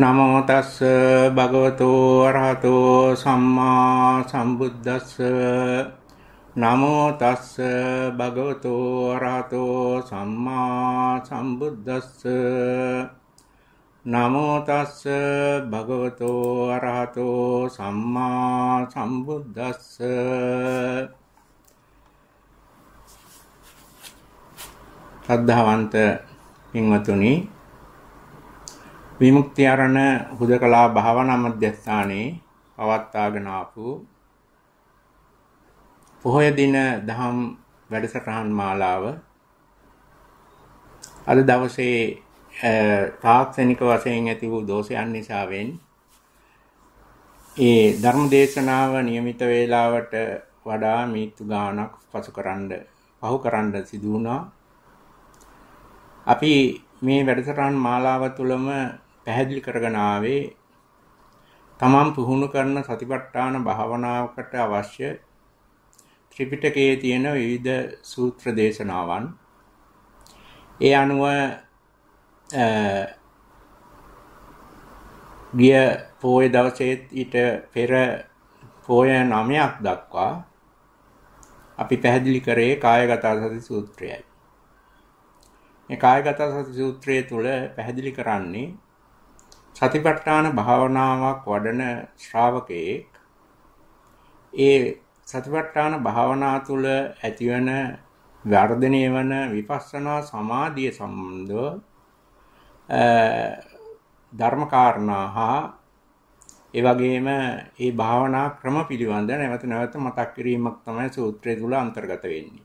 නමෝ තස්ස භගවතෝ අරහතෝ සම්මා සම්බුද්දස්ස නමෝ තස්ස භගවතෝ අරහතෝ සම්මා සම්බුද්දස්ස නමෝ තස්ස භගවතෝ අරහතෝ සම්මා සම්බුද්දස්ස සද්ධාවන්ත පින්වතුනි විමුක්ති අරණ හුදකලා භාවනා මධ්‍යස්ථානයේ පවත්වාගෙන ආපු පොහොය දින දහම් වැඩසටහන් මාලාව අද දවසේ තාක්ෂණික වශයෙන් ඇති වූ දෝෂයන් නිසාවෙන් ඒ ධර්ම දේශනාව નિયમિત වේලාවට වඩා මීතු ගාණක් පසුකරනද පහු කරන්න සිදු වුණා අපි මේ වැඩසටහන් මාලාව තුළම පැහැදිලි කරගෙන ආවේ තමන් පුහුණු කරන සතිපට්ඨාන භාවනාවකට අවශ්‍ය ත්‍රිපිටකයේ තියෙන විවිධ සූත්‍ර දේශනාවන් ඒ අනුව ගිය පෝය දවසේ ඊට පෙර පෝය 9ක් දක්වා අපි පැහැදිලි කරේ කායගත සති සූත්‍රයයි. මේ කායගත සති සූත්‍රයේ තුල පැහැදිලි කරන්නේ සතිපට්ඨාන භාවනාවක් වඩන ශ්‍රාවකයෙක් ඒ සතිපට්ඨාන භාවනා තුළ ඇතිවන වර්ධනය වන විපස්සනා සමාධිය සම්බන්ධව ධර්මකාරණා හා ඒ වගේම ඒ භාවනා ක්‍රම පිළිබඳ නැවත නැවත මතක් කිරීමක් තමයි සූත්‍රය තුල අන්තර්ගත වෙන්නේ.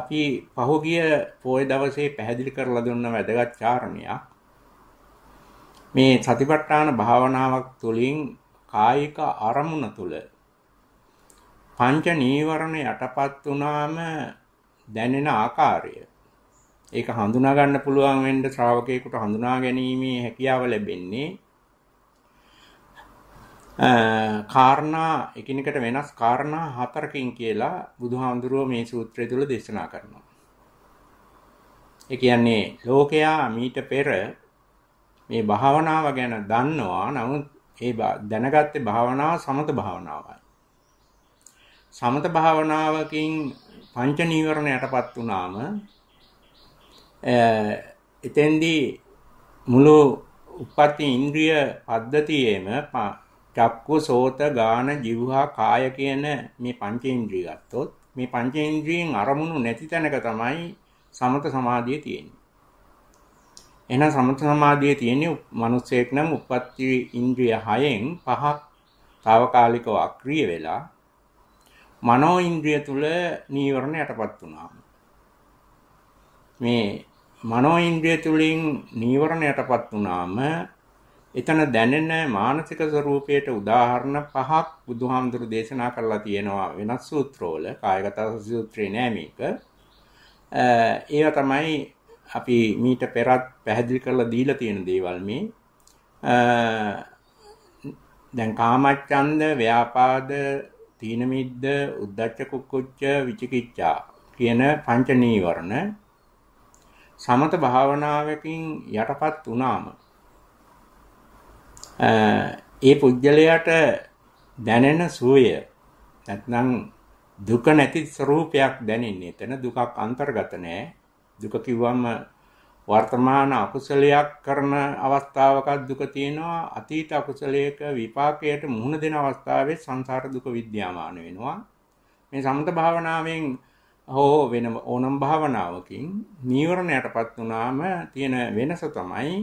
අපි පහුගිය පොය දවසේ පැහැදිලි කරලා දුන්න වැදගත් කාරණයක් මේ සතිපට්ඨාන භාවනාවක් තුළින් කායික අරමුණ තුළ පංච නීවරණ යටපත් වුණාම දැනෙන ආකාරය ඒක හඳුනා ගන්න පුළුවන් වෙන්න ශ්‍රාවකයෙකුට හඳුනා ගැනීමේ හැකියාව ලැබෙන්නේ කාරණා එකිනෙකට වෙනස් කාරණා හතරකින් කියලා බුදුහාමුදුරුව මේ සූත්‍රය තුළ දේශනා කරනවා. ඒ කියන්නේ ලෝකයා මීට පෙර මේ භාවනාව ගැන දන්නවා. නමුත් ඒ දැනගත්තේ භාවනාව සමත භාවනාවයි. සමත භාවනාවකින් පංච නීවරණයටපත් වුණාම එතෙන්දී මුළු උපපති ඉන්ද්‍රිය පද්ධතියේම චක්කු සෝත ගාන જીවහා කාය කියන මේ පංචේන්ද්‍රිය ගත්තොත් මේ පංචේන්ද්‍රියෙන් අරමුණු නැති තැනක තමයි සමත සමාධිය තියෙන්නේ. එහෙනම් සමත සමාධියේ තියෙන්නේ මිනිස්සෙක් නම් උපත්ති ඉන්ද්‍රිය හයෙන් පහක් తాවකාලිකව අක්‍රිය වෙලා මනෝ ඉන්ද්‍රිය තුල නීවරණ යටපත් වුණා. මේ මනෝ ඉන්ද්‍රිය තුලින් නීවරණ යටපත් වුණාම එතන දැනෙන මානසික ස්වરૂපයට උදාහරණ පහක් බුදුහාමුදුරු දේශනා කරලා තියෙනවා වෙනස් සූත්‍රවල කායගත සූත්‍රේ නෑ මේක. ඒවා තමයි අපි මීට පෙරත් පැහැදිලි කරලා දීලා තියෙන දේවල් මේ දැන් කාමච්ඡන්ද ව්‍යාපාද තීන මිද්ද උද්ධච්ච කුක්කුච්ච විචිකිච්ඡා කියන පංච නීවරණ සමත භාවනාවකින් යටපත් වුණාම ඒ පුජ්‍යලයට දැනෙන සුවය නැත්නම් දුක නැති ස්වરૂපයක් දැනෙන්නේ එතන දුකක් අන්තර්ගත නැහැ දුක කිව්වම වර්තමාන අකුසලයක් කරන අවස්ථාවක දුක තියෙනවා අතීත අකුසලයක විපාකයට මුහුණ දෙන අවස්ථාවේ සංසාර දුක විද්‍යාමාන වෙනවා මේ සමත භාවනාවෙන් හෝ වෙන ඕනම් භාවනාවකින් නීවරණයටපත් වුණාම තියෙන වෙනස තමයි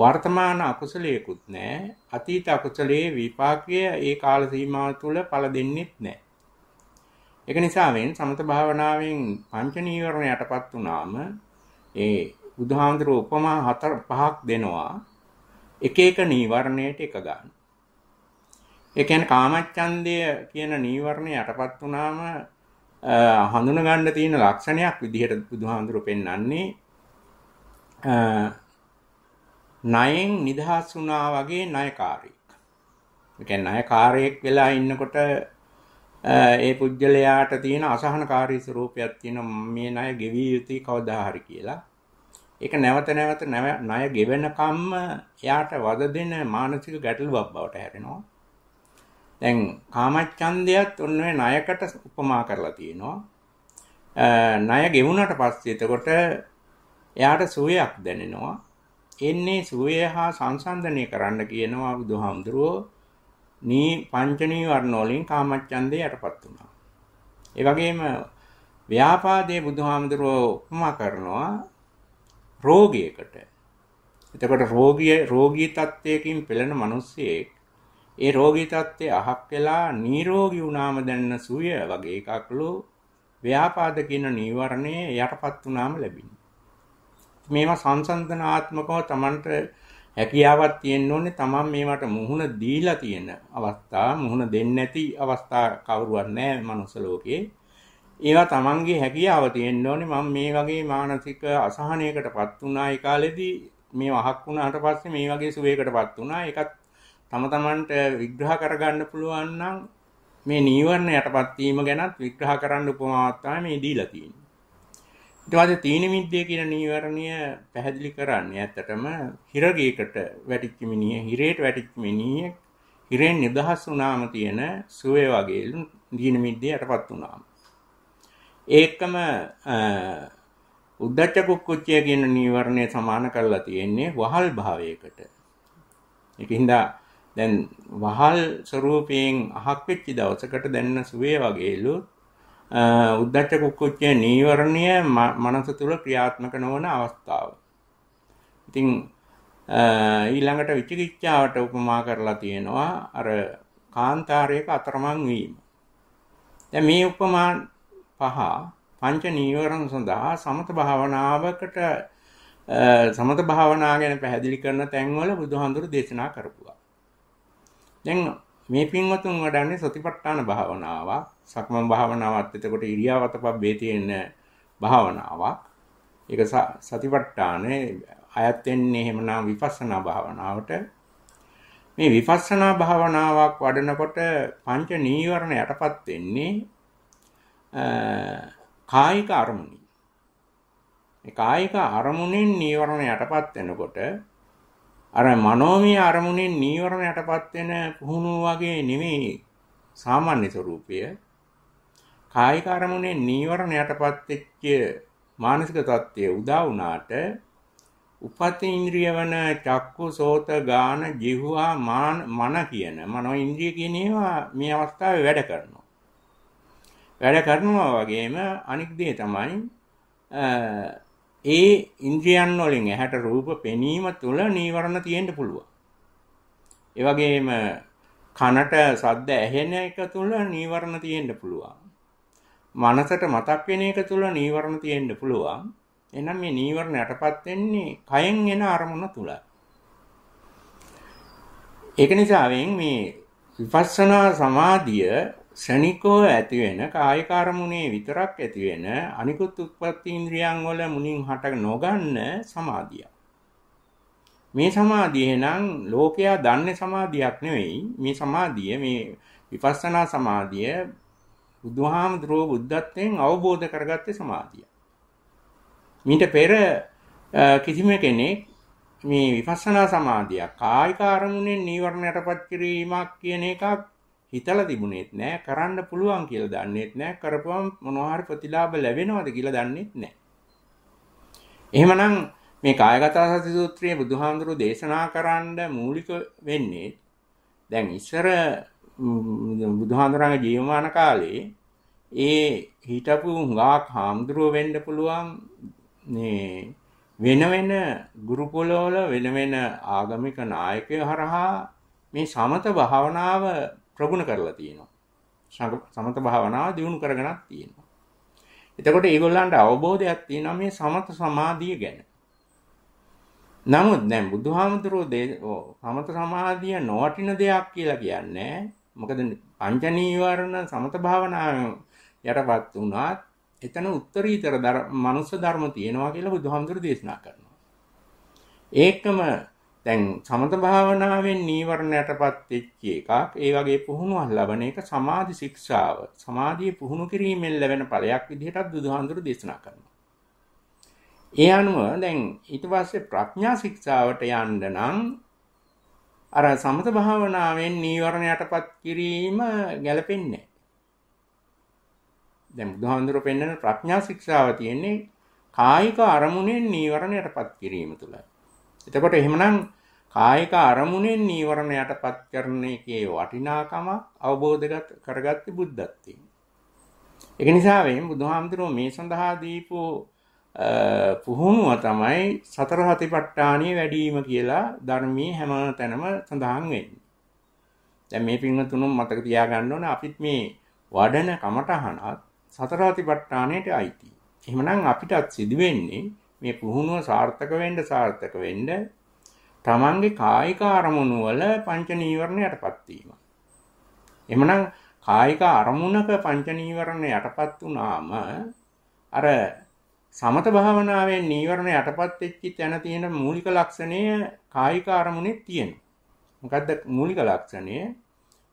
වර්තමාන අකුසලයකුත් නැහැ අතීත අකුසලයේ විපාකය ඒ කාල සීමාව තුළ පළ දෙන්නෙත් නැහැ ඒක නිසාවෙන් සමත භාවනාවෙන් පංච නීවරණ යටපත් වුනාම ඒ බුදුහාමුදුර උපමා හතර පහක් දෙනවා එක එක නීවරණයට එක ගන්න. ඒ කියන්නේ කාමච්ඡන්දය කියන නීවරණය යටපත් වුනාම හඳුන ගන්න තියෙන ලක්ෂණයක් විදිහට බුදුහාඳුර පෙන්වන්නේ ණයෙන් නිදහස් වුණා වගේ ණයකාරයෙක්. ඒ කියන්නේ ණයකාරයෙක් වෙලා ඉන්නකොට ඒ පුද්ගලයාට තියෙන අසහනකාරී ස්වරූපයක් තියෙන මේ ණය ගෙවිය යුතුයි කවදා හරි කියලා. ඒක නැවත නැවත ණය ගෙවෙනකම්ම එයාට වද දෙන මානසික ගැටලුවක් බවට හැරෙනවා. දැන් කාමච්ඡන්දයත් ඔන්න ඔය ණයකට උපමා කරලා තියෙනවා. ණය ගෙවුනට පස්සේ එතකොට එයාට සුවයක් දැනෙනවා. එන්නේ සුවය හා සංසන්දනය කරන්න කියනවා බුදුහාමුදුරුවෝ නී පංච නීවරණ වලින් කාමච්ඡන්දේ යටපත් වුණා. ඒ වගේම ව්‍යාපාදයේ බුදුහාමුදුරුවෝ උපමා කරනවා රෝගියෙකුට. එතකොට රෝගිය රෝගී තත්ත්වයකින් පෙළෙන මිනිස්සෙක් ඒ රෝගී තත්ත්වය අහක් වෙලා නිරෝගී වුණාම දැනෙන සුවය වගේ එකක්ලු ව්‍යාපාද කියන නීවරණය යටපත් වුණාම ලැබෙනවා. මේවා සංසන්දනාත්මකව Tamanට හැකියාවක් තියෙන්න ඕනේ තමන් මේවට මුහුණ දීලා තියෙන අවස්ථා මුහුණ දෙන්නේ නැති අවස්ථා කවුරුවත් නැහැ මනුස්ස ලෝකේ. ඒවා තමන්ගේ හැකියාව තියෙන්න ඕනේ මම මේ වගේ මානසික අසහනයකටපත් වුණා ඒ කාලෙදී මේ වහක් වුණාට පස්සේ මේ වගේ සුවයකටපත් වුණා ඒකත් තම තමන්ට විග්‍රහ කරගන්න පුළුවන් නම් මේ නීවරණ යටපත් වීම ගැනත් විග්‍රහ කරන්න උපමාවක් තමයි මේ දීලා තියෙන්නේ ඊට පස්සේ තීන මිද්දේ කියන නීවරණය පැහැදිලි කරන්නේ ඇත්තටම හිරගයකට වැටිච්ච මිනිහ හිරේට වැටිච්ච මිනිහ හිරෙන් නිදහස් වුණාම තියෙන සුවේ වගේලු තීන මිද්දේ යටපත් වුණාම ඒකම උද්දච්ච කුක්කුච්චය කියන නීවරණය සමාන කරලා තියෙන්නේ වහල් භාවයකට. ඒකින්ද දැන් වහල් ස්වરૂපයෙන් අහක් වෙච්ච දවසකට දැන්න සුවේ වගේලු උද්දච්ච කුක්කුච්චේ නීවරණය මනස තුල ක්‍රියාත්මක නොවන අවස්ථාව. ඉතින් ඊළඟට විචිකිච්ඡාවට උපමා කරලා තියෙනවා අර කාන්තාරයක අතරමං වීම. දැන් මේ උපමා පහ පංච නීවරණ සඳහා සමත භාවනාවකට සමත භාවනා ගැන පැහැදිලි කරන තැන්වල බුදුහාඳුරු දේශනා කරපුවා. දැන් මේ පින්වතුන් වඩන්නේ සතිපට්ඨාන භාවනාවක්. සක්මන් භාවනාවත් එතකොට ඉරියාවතපත් බේතියෙන භාවනාවක්. ඒක සතිපට්ඨානේ අයත් වෙන්නේ එහෙමනම් විපස්සනා භාවනාවට. මේ විපස්සනා භාවනාවක් වඩනකොට පංච නීවරණ යටපත් වෙන්නේ කායික අරමුණි. මේ කායික අරමුණෙන් නීවරණ යටපත් වෙනකොට අර මනෝමය අරමුණෙන් නීවරණ යටපත් වෙන පුහුණුව වගේ නෙමෙයි සාමාන්‍ය ස්වરૂපය කායික අරමුණේ නීවරණ යටපත් වෙච්ච මානසික தත්ත්වය උදා වුණාට උපත් ඉන්ද්‍රිය වන චක්කු සෝත ගාන જીවහා මාන මන කියන මනෝ ඉන්ද්‍රිය කියන ඒවා මේ අවස්ථාවේ වැඩ කරනවා වැඩ කරනවා වගේම අනික් දේ තමයි ඒ ඉන්ද්‍රියන් වලින් ඇහැට රූප පෙනීම තුළ නීවරණ තියෙන්න පුළුවන් ඒ වගේම කනට සද්ද ඇහෙන එක තුළ නීවරණ තියෙන්න පුළුවන් මනසට මතක් වෙන එක තුල නීවරණ තියෙන්න පුළුවන්. එහෙනම් මේ නීවරණ යටපත් වෙන්නේ කයෙන් එන අරමුණ තුලයි. ඒක නිසාවෙන් මේ විපස්සනා සමාධිය ශනිකෝ ඇති වෙන කායික අරමුණේ විතරක් ඇති වෙන අනිකුත් උත්පත්ති ඉන්ද්‍රියන් වල මුنين හට නොගන්න සමාධිය. මේ සමාධිය නම් ලෝකයා දන්නේ සමාධියක් නෙවෙයි. මේ සමාධිය මේ විපස්සනා සමාධිය බුදුහාමුදුරුව බුද්ධත්වයෙන් අවබෝධ කරගත්තේ සමාධිය. මීට පෙර කිසිම කෙනෙක් මේ විපස්සනා සමාධිය කායික අරමුණෙන් නීවරණයටපත් කිරීමක් කියන එකක් හිතලා තිබුණේත් නෑ කරන්න පුළුවන් කියලා දන්නේත් නෑ කරපුවම මොනවා හරි ප්‍රතිලාභ ලැබෙනවද කියලා දන්නේත් නෑ. එහෙමනම් මේ කායගත සති සූත්‍රයේ බුදුහාමුදුරුවෝ දේශනා කරන්න මූලික වෙන්නේ දැන් ඉස්සර බුදුහාඳුරන්ගේ ජීවමාන කාලේ ඒ හිටපු හුඟක් හාමුදුරුව වෙන්න පුළුවන් මේ වෙන වෙන ගුරුකුලවල වෙන වෙන ආගමික නායකයෝ හරහා මේ සමත භාවනාව ප්‍රගුණ කරලා තියෙනවා. සමත භාවනාව දියුණු කරගෙනත් තියෙනවා. එතකොට ඒගොල්ලන්ට අවබෝධයක් තියෙනවා මේ සමත සමාධිය ගැන. නමුත් දැන් බුදුහාමුදුරුවෝ සමත සමාධිය නොවටින දෙයක් කියලා කියන්නේ මොකද පංච නීවරණ සමත භාවනාවෙන් යටපත් වුණාත් එතන උත්තරීතර මනුෂ්‍ය ධර්ම තියෙනවා කියලා බුදුහාමුදුරු දේශනා කරනවා. ඒකම දැන් සමත භාවනාවෙන් නීවරණයටපත් වෙච්ච එකක් ඒ වගේ පුහුණුවක් ලබන එක සමාධි ශික්ෂාව සමාධිය පුහුණු කිරීමෙන් ලැබෙන ඵලයක් විදිහටත් බුදුහාඳුරු දේශනා කරනවා. ඒ අනුව දැන් ඊට පස්සේ ප්‍රඥා ශික්ෂාවට යන්න නම් අර සමත භාවනාවෙන් නීවරණයටපත් කිරීම ගැලපෙන්නේ දැන් බුදුහාඳුර පෙන්වන ප්‍රඥා ශික්ෂාව තියෙන්නේ කායික අරමුණෙන් නීවරණයටපත් කිරීම තුළ. එතකොට එහෙමනම් කායික අරමුණෙන් නීවරණයටපත් කරන එකේ වටිනාකම අවබෝධගත කරගත්තේ බුද්ධත්වයෙන්. ඒක නිසා වෙන් බුදුහාමුදුරුවෝ මේ සඳහා දීපෝ පුහුණුව තමයි සතර සතිපට්ඨානිය වැඩිම කියලා ධර්මයේ හැම තැනම සඳහන් වෙන්නේ. දැන් මේ පින්වතුනුම් මතක තියාගන්න ඕන අපිත් මේ වඩන කමටහනත් සතර සතිපට්ඨානයට අයිති. එහෙමනම් අපිටත් සිදු වෙන්නේ මේ පුහුණුව සාර්ථක වෙන්න සාර්ථක වෙන්න තමන්ගේ කායික අරමුණු වල පංච නීවරණ යටපත් වීම. එහෙමනම් කායික අරමුණක පංච නීවරණ යටපත් වුණාම අර සමත භාවනාවෙන් නීවරණ යටපත් වෙච්චි තැන තියෙන මූලික ලක්ෂණය කායික අරමුණේ තියෙනවා. මොකද්ද මූලික ලක්ෂණය?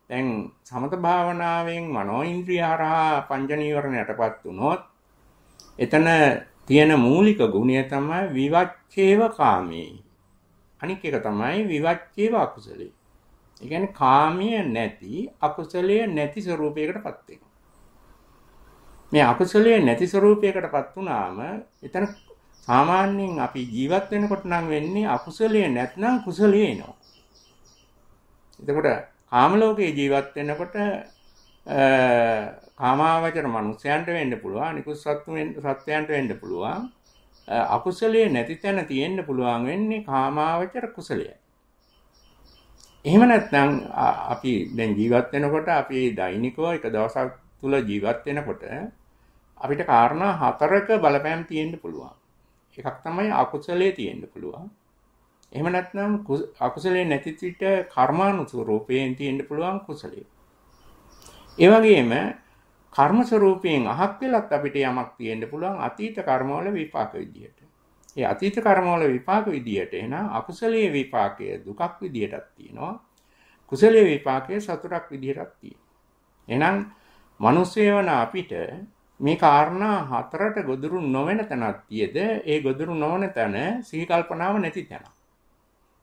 දැන් සමත භාවනාවෙන් මනෝ ඉන්ද්‍රිය හරහා පංච නීවරණ යටපත් වුණොත් එතන තියෙන මූලික ගුණය තමයි විවච්ඡේව කාමේ. අනික එක තමයි විවච්ඡේව අකුසලේ. ඒ කියන්නේ කාමයේ නැති අකුසලයේ නැති ස්වરૂපයකටපත් වෙනවා. මේ අකුසලයේ නැති ස්වરૂපයකටපත් වුණාම එතන සාමාන්‍යයෙන් අපි ජීවත් වෙනකොට නම් වෙන්නේ අකුසලයේ නැත්නම් කුසලයේ එනවා. එතකොට කාම ලෝකයේ ජීවත් වෙනකොට කාමාවචර මනුස්සයන්ට වෙන්න පුළුවන් අනිකුත් සත්වයන්ට වෙන්න පුළුවන් අකුසලයේ නැති තැන තියෙන්න පුළුවන් වෙන්නේ කාමාවචර කුසලයයි. එහෙම නැත්නම් අපි දැන් ජීවත් වෙනකොට අපි දෛනිකව එක දවසක් තුල ජීවත් වෙනකොට අපිට කාරණා හතරක බලපෑම් තියෙන්න පුළුවන්. එකක් තමයි අකුසලයේ තියෙන්න පුළුවන්. එහෙම නැත්නම් අකුසලයේ නැති සිට කර්මානුසූරූපයෙන් තියෙන්න පුළුවන් කුසලයේ. ඒ වගේම කර්ම ස්වરૂපයෙන් අහක් වෙලත් අපිට යමක් තියෙන්න පුළුවන් අතීත කර්මවල විපාක විදියට. ඒ අතීත කර්මවල විපාක විදියට එහෙනම් අකුසලයේ විපාකය දුකක් විදියටත් තියෙනවා. කුසලයේ විපාකය සතුටක් විදියටත් තියෙනවා. එහෙනම් මිනිස්සු වෙන අපිට මේ කාරණා හතරට ගොදුරු නොවන තැනක් තියද ඒ ගොදුරු නොවන තැන සිහි කල්පනාව නැති තැන.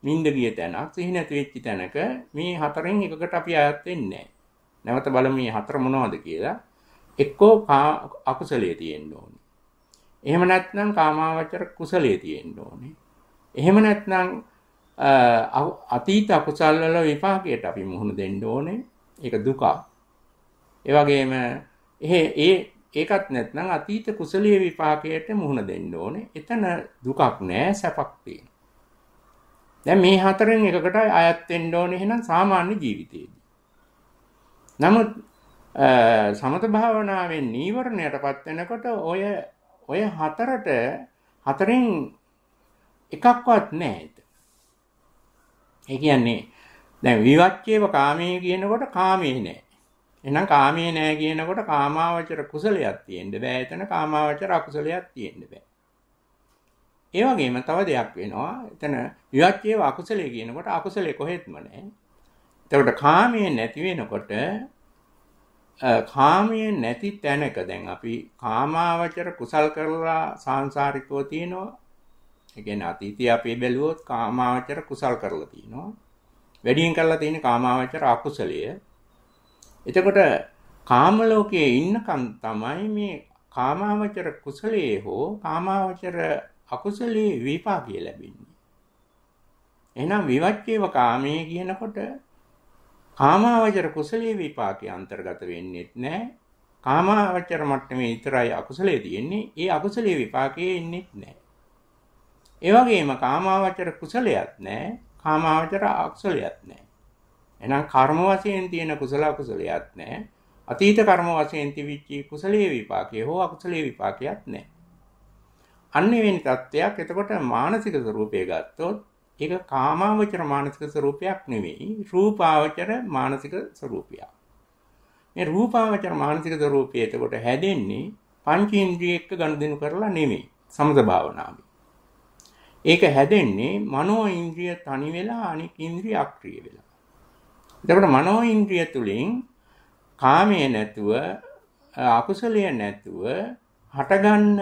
නිින්ද ගිය තැනක් සිහි නැති වෙච්ච තැනක මේ හතරෙන් එකකට අපි අයත් වෙන්නේ නැවත බලමු මේ හතර මොනවද කියලා. එක්කෝ අකුසලයේ තියෙන්න ඕනේ. එහෙම නැත්නම් කාමාවචර කුසලයේ තියෙන්න ඕනේ. එහෙම නැත්නම් අතීත අකුසල් වල විපාකයට අපි මුහුණ දෙන්න ඕනේ. ඒක දුක. ඒ වගේම ඒ ඒකත් නැත්නම් අතීත කුසලයේ විපාකයට මුහුණ දෙන්න ඕනේ. එතන දුකක් නෑ සැපක් තියෙනවා. දැන් මේ හතරෙන් එකකට අයත් වෙන්න ඕනේ එහෙනම් සාමාන්‍ය ජීවිතයේදී. නමුත් සමත භාවනාවෙන් නීවරණයටපත් වෙනකොට ඔය ඔය හතරට හතරෙන් එකක්වත් නැහැ. ඒ කියන්නේ දැන් විවච්චේව කාමයේ කියනකොට කාමයේ නැහැ. එහෙනම් කාමයේ නෑ කියනකොට කාමාවචර කුසලයක් තියෙන්න බෑ. එතන කාමාවචර අකුසලයක් තියෙන්න බෑ. ඒ වගේම තව දෙයක් වෙනවා. එතන විවච්චේව අකුසලයේ කියනකොට අකුසලයේ කොහෙත්ම නෑ. එතකොට කාමයේ නැති වෙනකොට කාමයේ නැති තැනක දැන් අපි කාමාවචර කුසල් කරලා සාංසාරිකව තියෙනවා. ඒ කියන්නේ අතීතයේ අපි බැලුවොත් කාමාවචර කුසල් කරලා තියෙනවා. වැඩියෙන් කරලා තියෙන කාමාවචර අකුසලයේ එතකොට කාම ලෝකයේ ඉන්නකම් තමයි මේ කාමාවචර කුසලයේ හෝ කාමාවචර අකුසලයේ විපාකය ලැබෙන්නේ. එහෙනම් විවච්චේව කාමයේ කියනකොට කාමාවචර කුසලයේ විපාකයේ අන්තර්ගත වෙන්නේ නැහැ. කාමාවචර මට්ටමේ විතරයි අකුසලයේ තියෙන්නේ. ඒ අකුසලයේ විපාකයේ ඉන්නේ නැහැ. ඒ වගේම කාමාවචර කුසලයක් නැහැ. කාමාවචර අකුසලයක් නැහැ. එහෙනම් කර්ම වශයෙන් තියෙන කුසල කුසලයක් නැහැ. අතීත කර්ම වශයෙන් තිබිච්ච කුසලයේ විපාකය හෝ අකුසලයේ විපාකයක් නැහැ. අන්න එවැනි தත්වයක් එතකොට මානසික ස්වરૂපය ගත්තොත් ඒක කාමාවචර මානසික ස්වરૂපයක් නෙවෙයි රූපාවචර මානසික ස්වરૂපයක්. මේ රූපාවචර මානසික ස්වરૂපය එතකොට හැදෙන්නේ පංචේන්ද්‍රිය එක්ක ගනුදෙනු කරලා නෙවෙයි සමත භාවනාවේ. ඒක හැදෙන්නේ මනෝ ඉන්ද්‍රිය තනි වෙලා අනික් ඉන්ද්‍රිය අක්‍රිය වෙලා. එතකොට මනෝ ඉන්ද්‍රිය තුලින් කාමයේ නැතුව අකුසලය නැතුව හටගන්න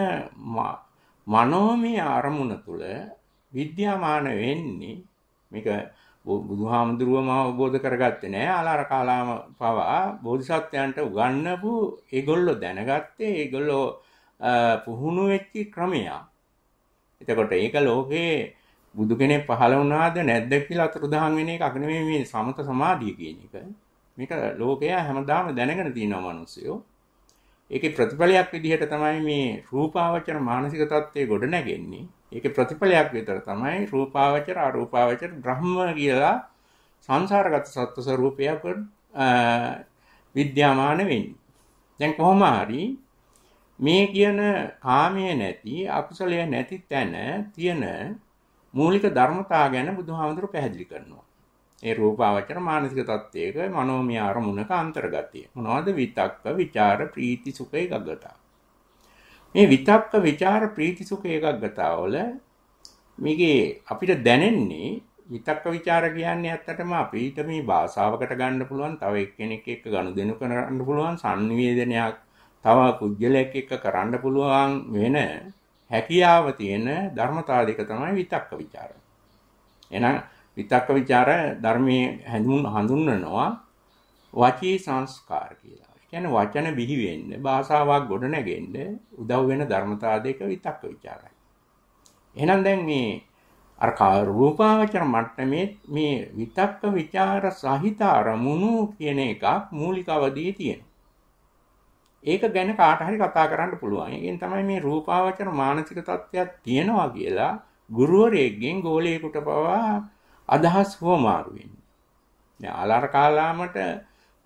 මනෝමය අරමුණ තුල විද්‍යාමාන වෙන්නේ මේක බුදුහාමුදුරුවම අවබෝධ කරගත්තේ නෑ ආලාර කාලාම පවා බෝධිසත්වයන්ට උගන්වපු ඒගොල්ලෝ දැනගත්තේ ඒගොල්ලෝ පුහුණු වෙච්ච ක්‍රමයක්. එතකොට ඒක ලෝකේ බුදු කෙනෙක් පහළ වුණාද නැද්ද කියලා අතුරුදහන් වෙන එකක් නෙමෙයි මේ සමත සමාධිය කියන එක. මේක ලෝකයා හැමදාම දැනගෙන තියෙනවා මිනිස්සුયો. ඒකේ ප්‍රතිඵලයක් විදිහට තමයි මේ රූපාවචර මානසික தත්ත්වයේ ගොඩ නැගෙන්නේ. ඒකේ ප්‍රතිඵලයක් විතර තමයි රූපාවචර අරූපාවචර බ්‍රහ්ම කියලා සංසාරගත සත්ව ස්වરૂපයක් විද්‍යාමාන වෙන්නේ. දැන් කොහොම හරි මේ කියන කාමයේ නැති අකුසලයේ නැති තැන තියෙන මූලික ධර්මතා ගැන බුදුහාමුදුරු පැහැදිලි කරනවා. ඒ රූපාවචර මානසික තත්ත්වයක මනෝමය අරමුණක අන්තර්ගතය. මොනවද විතක්ක, ਵਿਚාර, ප්‍රීති, සුඛ ඒකග්ගතාව. මේ විතක්ක, ਵਿਚාර, ප්‍රීති, සුඛ ඒකග්ගතාව වල මේකේ අපිට දැනෙන්නේ විතක්ක ਵਿਚාර කියන්නේ ඇත්තටම අපිට මේ භාෂාවකට ගන්න පුළුවන් තව එක්කෙනෙක් එක්ක ගනුදෙනු කරන්න පුළුවන් සංනිවේදනයක් තව කුජලයක් එක්ක කරන්න පුළුවන් වෙන හැකියාව තියෙන ධර්මතා දෙක තමයි විතක්ක ਵਿਚාර. එහෙනම් විතක්ක ਵਿਚාර ධර්මයේ හැඳුන් හඳුන්වනවා වචී සංස්කාර කියලා. කියන්නේ වචන බිහි වෙන්න, භාෂාවක් ගොඩ නැගෙන්න උදව් වෙන ධර්මතා දෙක විතක්ක ਵਿਚාරයි. එහෙනම් දැන් මේ අර රූපාවචර මට්ටමේ මේ විතක්ක ਵਿਚාර සහිත අරමුණු කියන එකක් මූලික අවදී තියෙනවා. ඒක ගැන කාට හරි කතා කරන්න පුළුවන්. ඒකෙන් තමයි මේ රූපාවචර මානසික තත්ත්වයක් තියෙනවා කියලා ගුරුවරයෙක්ගෙන් ගෝලයෙකුට පවා අදහස් හොමාරු වෙන්නේ. දැන් ආලාර කාලාමට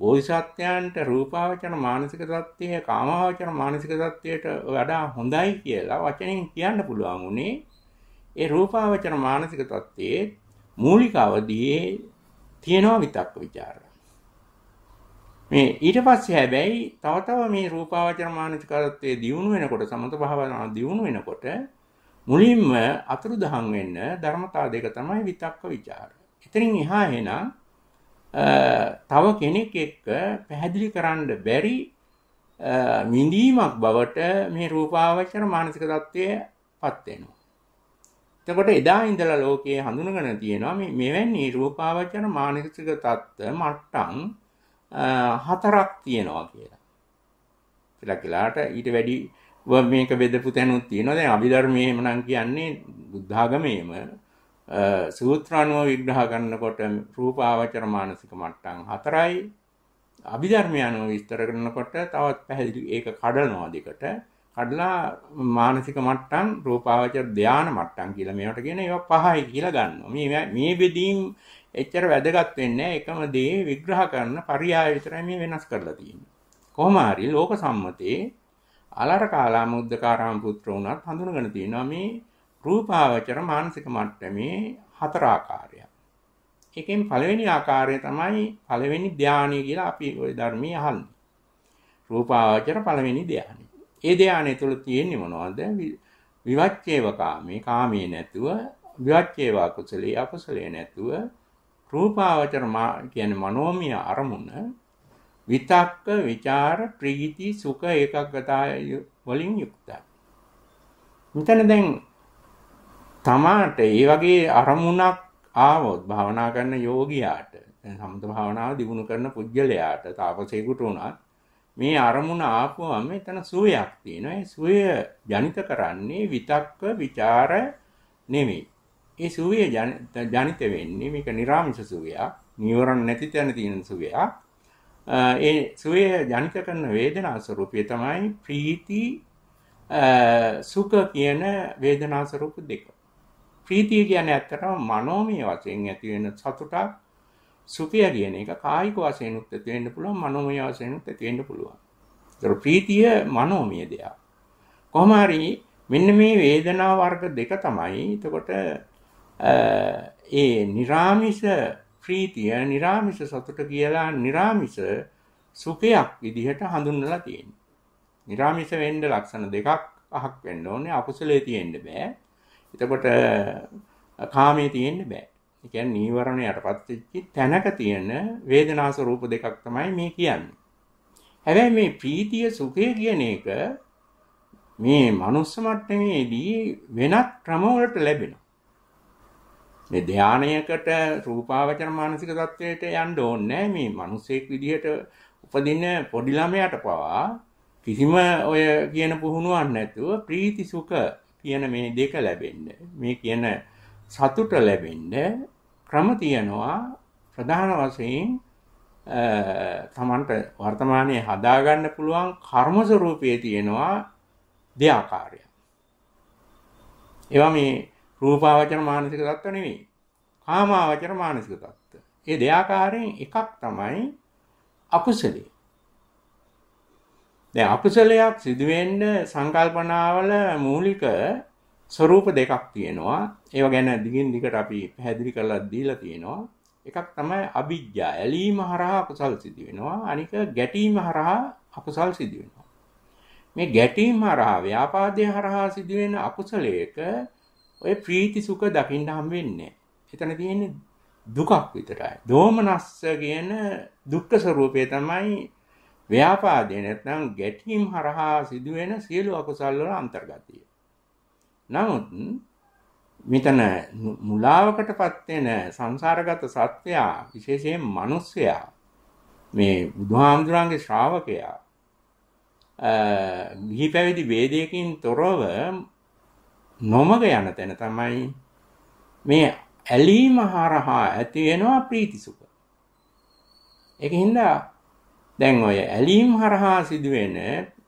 බෝධිසත්වයන්ට රූපාවචර මානසික தත්ත්වය කාමාවචර මානසික தත්ත්වයට වඩා හොඳයි කියලා වචනෙන් කියන්න පුළුවන් උනේ ඒ රූපාවචර මානසික தත්ත්වයේ මූලික අවදියේ තියෙනවා විතක්ක ਵਿਚාරය මේ ඊට පස්සේ හැබැයි තව තව මේ රූපාවචර මානසිකාරත්වයේ දියුණු වෙනකොට සමත භාවනාව දියුණු වෙනකොට මුලින්ම අතුරුදහන් වෙන්න ධර්මතා දෙක තමයි විතක්ක ਵਿਚාර. එතනින් එහා එන තව කෙනෙක් එක්ක පැහැදිලි කරන්න බැරි මිඳීමක් බවට මේ රූපාවචර මානසික தත්වයේපත් වෙනවා. එතකොට එදා ඉඳලා ලෝකයේ හඳුනගෙන තියෙනවා මේ මෙවැනි රූපාවචර මානසික தත්ත්ව මට්ටම් හතරක් තියෙනවා කියලා. කියලා කියලාට ඊට වැඩි මේක බෙදපු තැනුත් තියෙනවා. දැන් අභිධර්මයේ එහෙමනම් කියන්නේ බුද්ධාගමේම සූත්‍ර අනුව විග්‍රහ කරනකොට රූපාවචර මානසික මට්ටම් හතරයි. අභිධර්මය අනුව විස්තර කරනකොට තවත් පැහැදිලි ඒක කඩනවා දෙකට. කඩලා මානසික මට්ටම් රූපාවචර ධානා මට්ටම් කියලා මේවට කියන ඒවා පහයි කියලා ගන්නවා. මේ මේ බෙදීම් එච්චර වැදගත් වෙන්නේ එකම දේ විග්‍රහ කරන පරියාය විතරයි මේ වෙනස් කරලා තියෙන්නේ. කොහොම හරි ලෝක සම්මතේ අලර කාලා මුද්දකාරාම පුත්‍ර වුණත් හඳුනගෙන තියෙනවා මේ රූපාවචර මානසික මට්ටමේ හතර ආකාරයක්. එකෙන් පළවෙනි ආකාරය තමයි පළවෙනි ධානය කියලා අපි ওই ධර්මයේ අහන්නේ. රූපාවචර පළවෙනි ධානය. ඒ ධානය තුළ තියෙන්නේ මොනවද? විවච්ඡේව කාමේ කාමයේ නැතුව විවච්ඡේව අකුසලයේ අකුසලයේ නැතුව රූපාවචර කියන්නේ මනෝමය අරමුණ විතක්ක, ਵਿਚාර, ප්‍රීති, සුඛ ඒකග්ගතාය වලින් යුක්තයි. මෙතන දැන් තමාට ඒ වගේ අරමුණක් ආවොත් භාවනා කරන යෝගියාට දැන් සමත භාවනාව දිනු කරන පුජ්‍යලයාට තාපසේකට උනත් මේ අරමුණ ආපුවම එතන සුවයක් තියෙනවා. ඒ සුවය ජනිත කරන්නේ විතක්ක, ਵਿਚාර නෙමෙයි. ඒ සුවය ජනිත වෙන්නේ මේක නිර්ාමිෂ සුවයක්, නිවරණ නැති තැන තියෙන සුවයක්. ඒ සුවය ජනිත කරන වේදනා ස්වરૂපය තමයි ප්‍රීති සුඛ කියන වේදනා ස්වરૂප දෙක. ප්‍රීතිය කියන්නේ ඇත්තටම මනෝමය වශයෙන් ඇති වෙන සතුටක් සුඛය කියන එක කායික වශයෙන් උත් ඇති වෙන්න පුළුවන් මනෝමය වශයෙන් උත් ඇති වෙන්න පුළුවන්. ඒතර ප්‍රීතිය මනෝමය දෙයක්. කොහොම හරි මෙන්න මේ වේදනා වර්ග දෙක තමයි එතකොට ඒ නිරාමිස ප්‍රීතිය නිරාමිස සතුට කියලා නිරාමිස සුඛයක් විදිහට හඳුන්වලා තියෙනවා. නිරාමිස වෙන්න ලක්ෂණ දෙකක් අහක් වෙන්න ඕනේ. අකුසලයේ තියෙන්න බෑ. එතකොට කාමයේ තියෙන්න බෑ. ඒ කියන්නේ නීවරණයටපත් වෙච්ච තැනක තියෙන වේදනා ස්වરૂප දෙකක් තමයි මේ කියන්නේ. හැබැයි මේ ප්‍රීතිය සුඛය කියන එක මේ මනුස්ස මට්ටමේදී වෙනත් ක්‍රමවලට ලැබෙනවා. මේ ධානයකට රූපාවචර මානසික தത്വයට යන්න ඕනේ මේ මිනිසෙක් විදිහට උපදින පොඩි ළමයාට පවා කිසිම ඔය කියන පුහුණුවක් නැතුව ප්‍රීති සුඛ කියන මේ දෙක ලැබෙන්න මේ කියන සතුට ලැබෙන්න ක්‍රම තියනවා ප්‍රධාන වශයෙන් තමන්ට වර්තමානයේ හදාගන්න පුළුවන් කර්ම ස්වરૂපයේ තියෙනවා දෙආකාරය. ඒවා මේ රූපාවචර මානසික தত্ত্ব නෙවෙයි. කාමාවචර මානසික தত্ত্ব. ඒ දෙයාකාරයෙන් එකක් තමයි අකුසලයේ. දැන් අකුසලයක් සිදු වෙන්න සංකල්පනාවල මූලික ස්වરૂප දෙකක් තියෙනවා. ඒව ගැන දිගින් දිගට අපි පැහැදිලි කරලා දීලා තියෙනවා. එකක් තමයි අවිජ්ජා ඇලීම හරහා අකුසල් සිදු වෙනවා. අනික ගැටීම හරහා අකුසල් සිදු වෙනවා. මේ ගැටීම හරහා ව්‍යාපාදයේ හරහා සිදුවෙන අකුසලයක ඔය ප්‍රීති සුඛ දකින්න හම් වෙන්නේ එතන තියෙන්නේ දුකක් විතරයි. දෝමනස්ස කියන දුක්ඛ ස්වરૂපය තමයි ව්‍යාපාදේ නැත්නම් ගැටීම් හරහා සිදුවෙන සියලු අකුසල් වල අන්තර්ගතය. නමුත් මෙතන මුලාවකටපත් වෙන සංසාරගත සත්වයා විශේෂයෙන් මිනිස්සයා මේ බුදුහාමුදුරන්ගේ ශ්‍රාවකයා ගිහි පැවිදි ભેදයකින් තොරව නොමග යන තැන තමයි මේ ඇලීම හරහා ඇති වෙනවා ප්‍රීති සුඛ. ඒක හින්දා දැන් ඔය ඇලීම් හරහා සිදුවෙන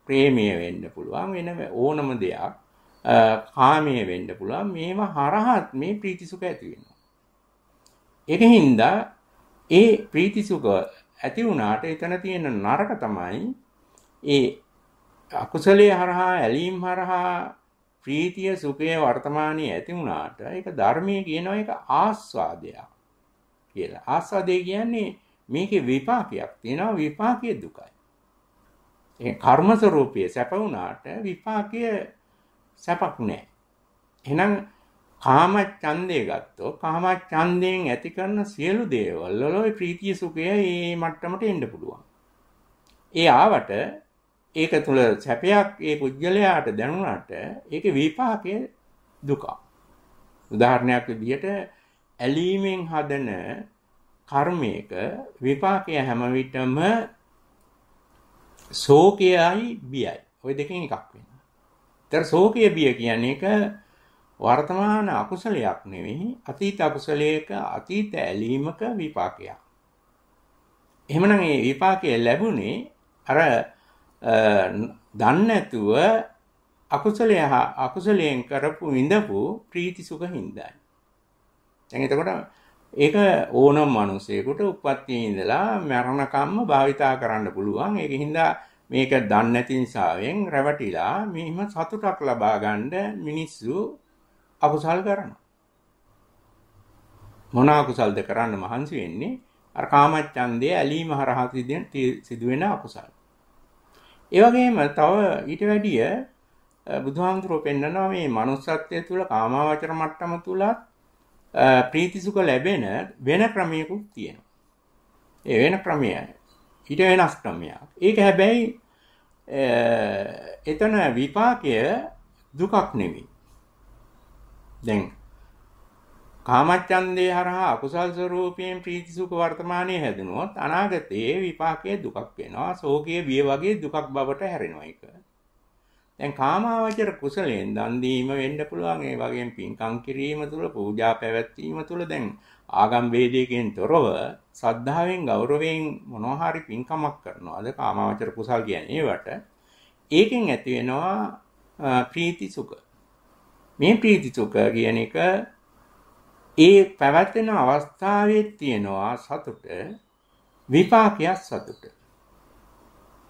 ප්‍රේමය වෙන්න පුළුවන් වෙන ඕනම දෙයක් කාමය වෙන්න පුළුවන් මේවා හරහත් මේ ප්‍රීති සුඛ ඇති වෙනවා. ඒක හින්දා ඒ ප්‍රීති සුඛ ඇති වුණාට එතන තියෙන නරක තමයි ඒ අකුසලයේ හරහා ඇලීම් හරහා ප්‍රීතිය සුඛය වර්තමානයේ ඇති වුණාට ඒක ධර්මයේ කියනවා ඒක ආස්වාදයක් කියලා. ආස්වාදේ කියන්නේ මේකේ විපාකයක් තියෙනවා විපාකයේ දුකයි. ඒ කර්ම ස්වરૂපයේ සැප වුණාට විපාකය සැපක් නෑ. එහෙනම් කාම ඡන්දේ ගත්තොත් කාම ඡන්දයෙන් ඇති කරන සියලු දේවල් වල ප්‍රීතිය සුඛය මේ මට්ටමට එන්න පුළුවන්. ඒ ආවට ඒක තුල සැපයක් ඒ පුද්ගලයාට දැනුණාට ඒක විපාකයේ දුක. උදාහරණයක් විදිහට ඇලීමෙන් හදන කර්මයක විපාකය හැම විටම ශෝකයයි බියයි. ওই දෙකෙන් එකක් වෙනවා. ඒතර ශෝකය බිය කියන්නේ ඒක වර්තමාන අකුසලයක් නෙවෙයි අතීත අකුසලයක අතීත ඇලීමක විපාකයක්. එහෙමනම් මේ විපාකය ලැබුණේ අර දන්නේ නැතුව අකුසලය හා අකුසලයෙන් කරපු විඳපු ප්‍රීති සුඛ හිඳයි. දැන් එතකොට ඒක ඕනම මිනිසෙකුට උපත්ති ඉඳලා මරණකම්ම භාවිතා කරන්න පුළුවන්. ඒක හින්දා මේක දන්නේ නැති නිසාවෙන් රැවටිලා මෙහිම සතුටක් ලබා ගන්න මිනිස්සු අකුසල් කරනවා. මොන අකුසල්ද කරන්න මහන්සි වෙන්නේ? අර කාමච්ඡන්දය ඇලීම හරහා සිදුවෙන අකුසල්. ඒවගේම තව ඊට වැඩිය බුදුහාමුදුරුව පෙන්න්නනවා මේ මනුස්සත්වය තුළ කාමාවචර මට්ටම තුළත් ප්‍රීතිසුක ලැබෙන වෙන ක්‍රමයකුත් තියෙනවා. ඒ වෙන ක්‍රමය හිට වෙනස් ක්‍රමයක්. ඒක හැබැයි එතන විපාකය දුකක් නෙවී. දැන් කාමච්ඡන්දේ හරහා අකුසල් ස්වરૂපයෙන් ප්‍රීති සුඛ වර්තමානයේ හැදෙනොත් අනාගතයේ විපාකයේ දුකක් වෙනවා සෝකයේ බිය වගේ දුකක් බවට හැරෙනවා ඒක. දැන් කාමාවචර කුසලයෙන් දන් දීම වෙන්න පුළුවන් ඒ වගේම පින්කම් කිරීම තුළ පූජා පැවැත්වීම තුළ දැන් ආගම් වේදයකින් තොරව සද්ධාවෙන් ගෞරවයෙන් මොනවා හරි පින්කමක් කරනවාද කාමාවචර කුසල් කියන්නේ ඒවට ඒකෙන් ඇති වෙනවා ප්‍රීති සුඛ මේ ප්‍රීති සුඛ කියන එක ඒ පැවැත්වෙන අවස්ථාවේ තියෙනවා සතුට විපාකයක් සතුට.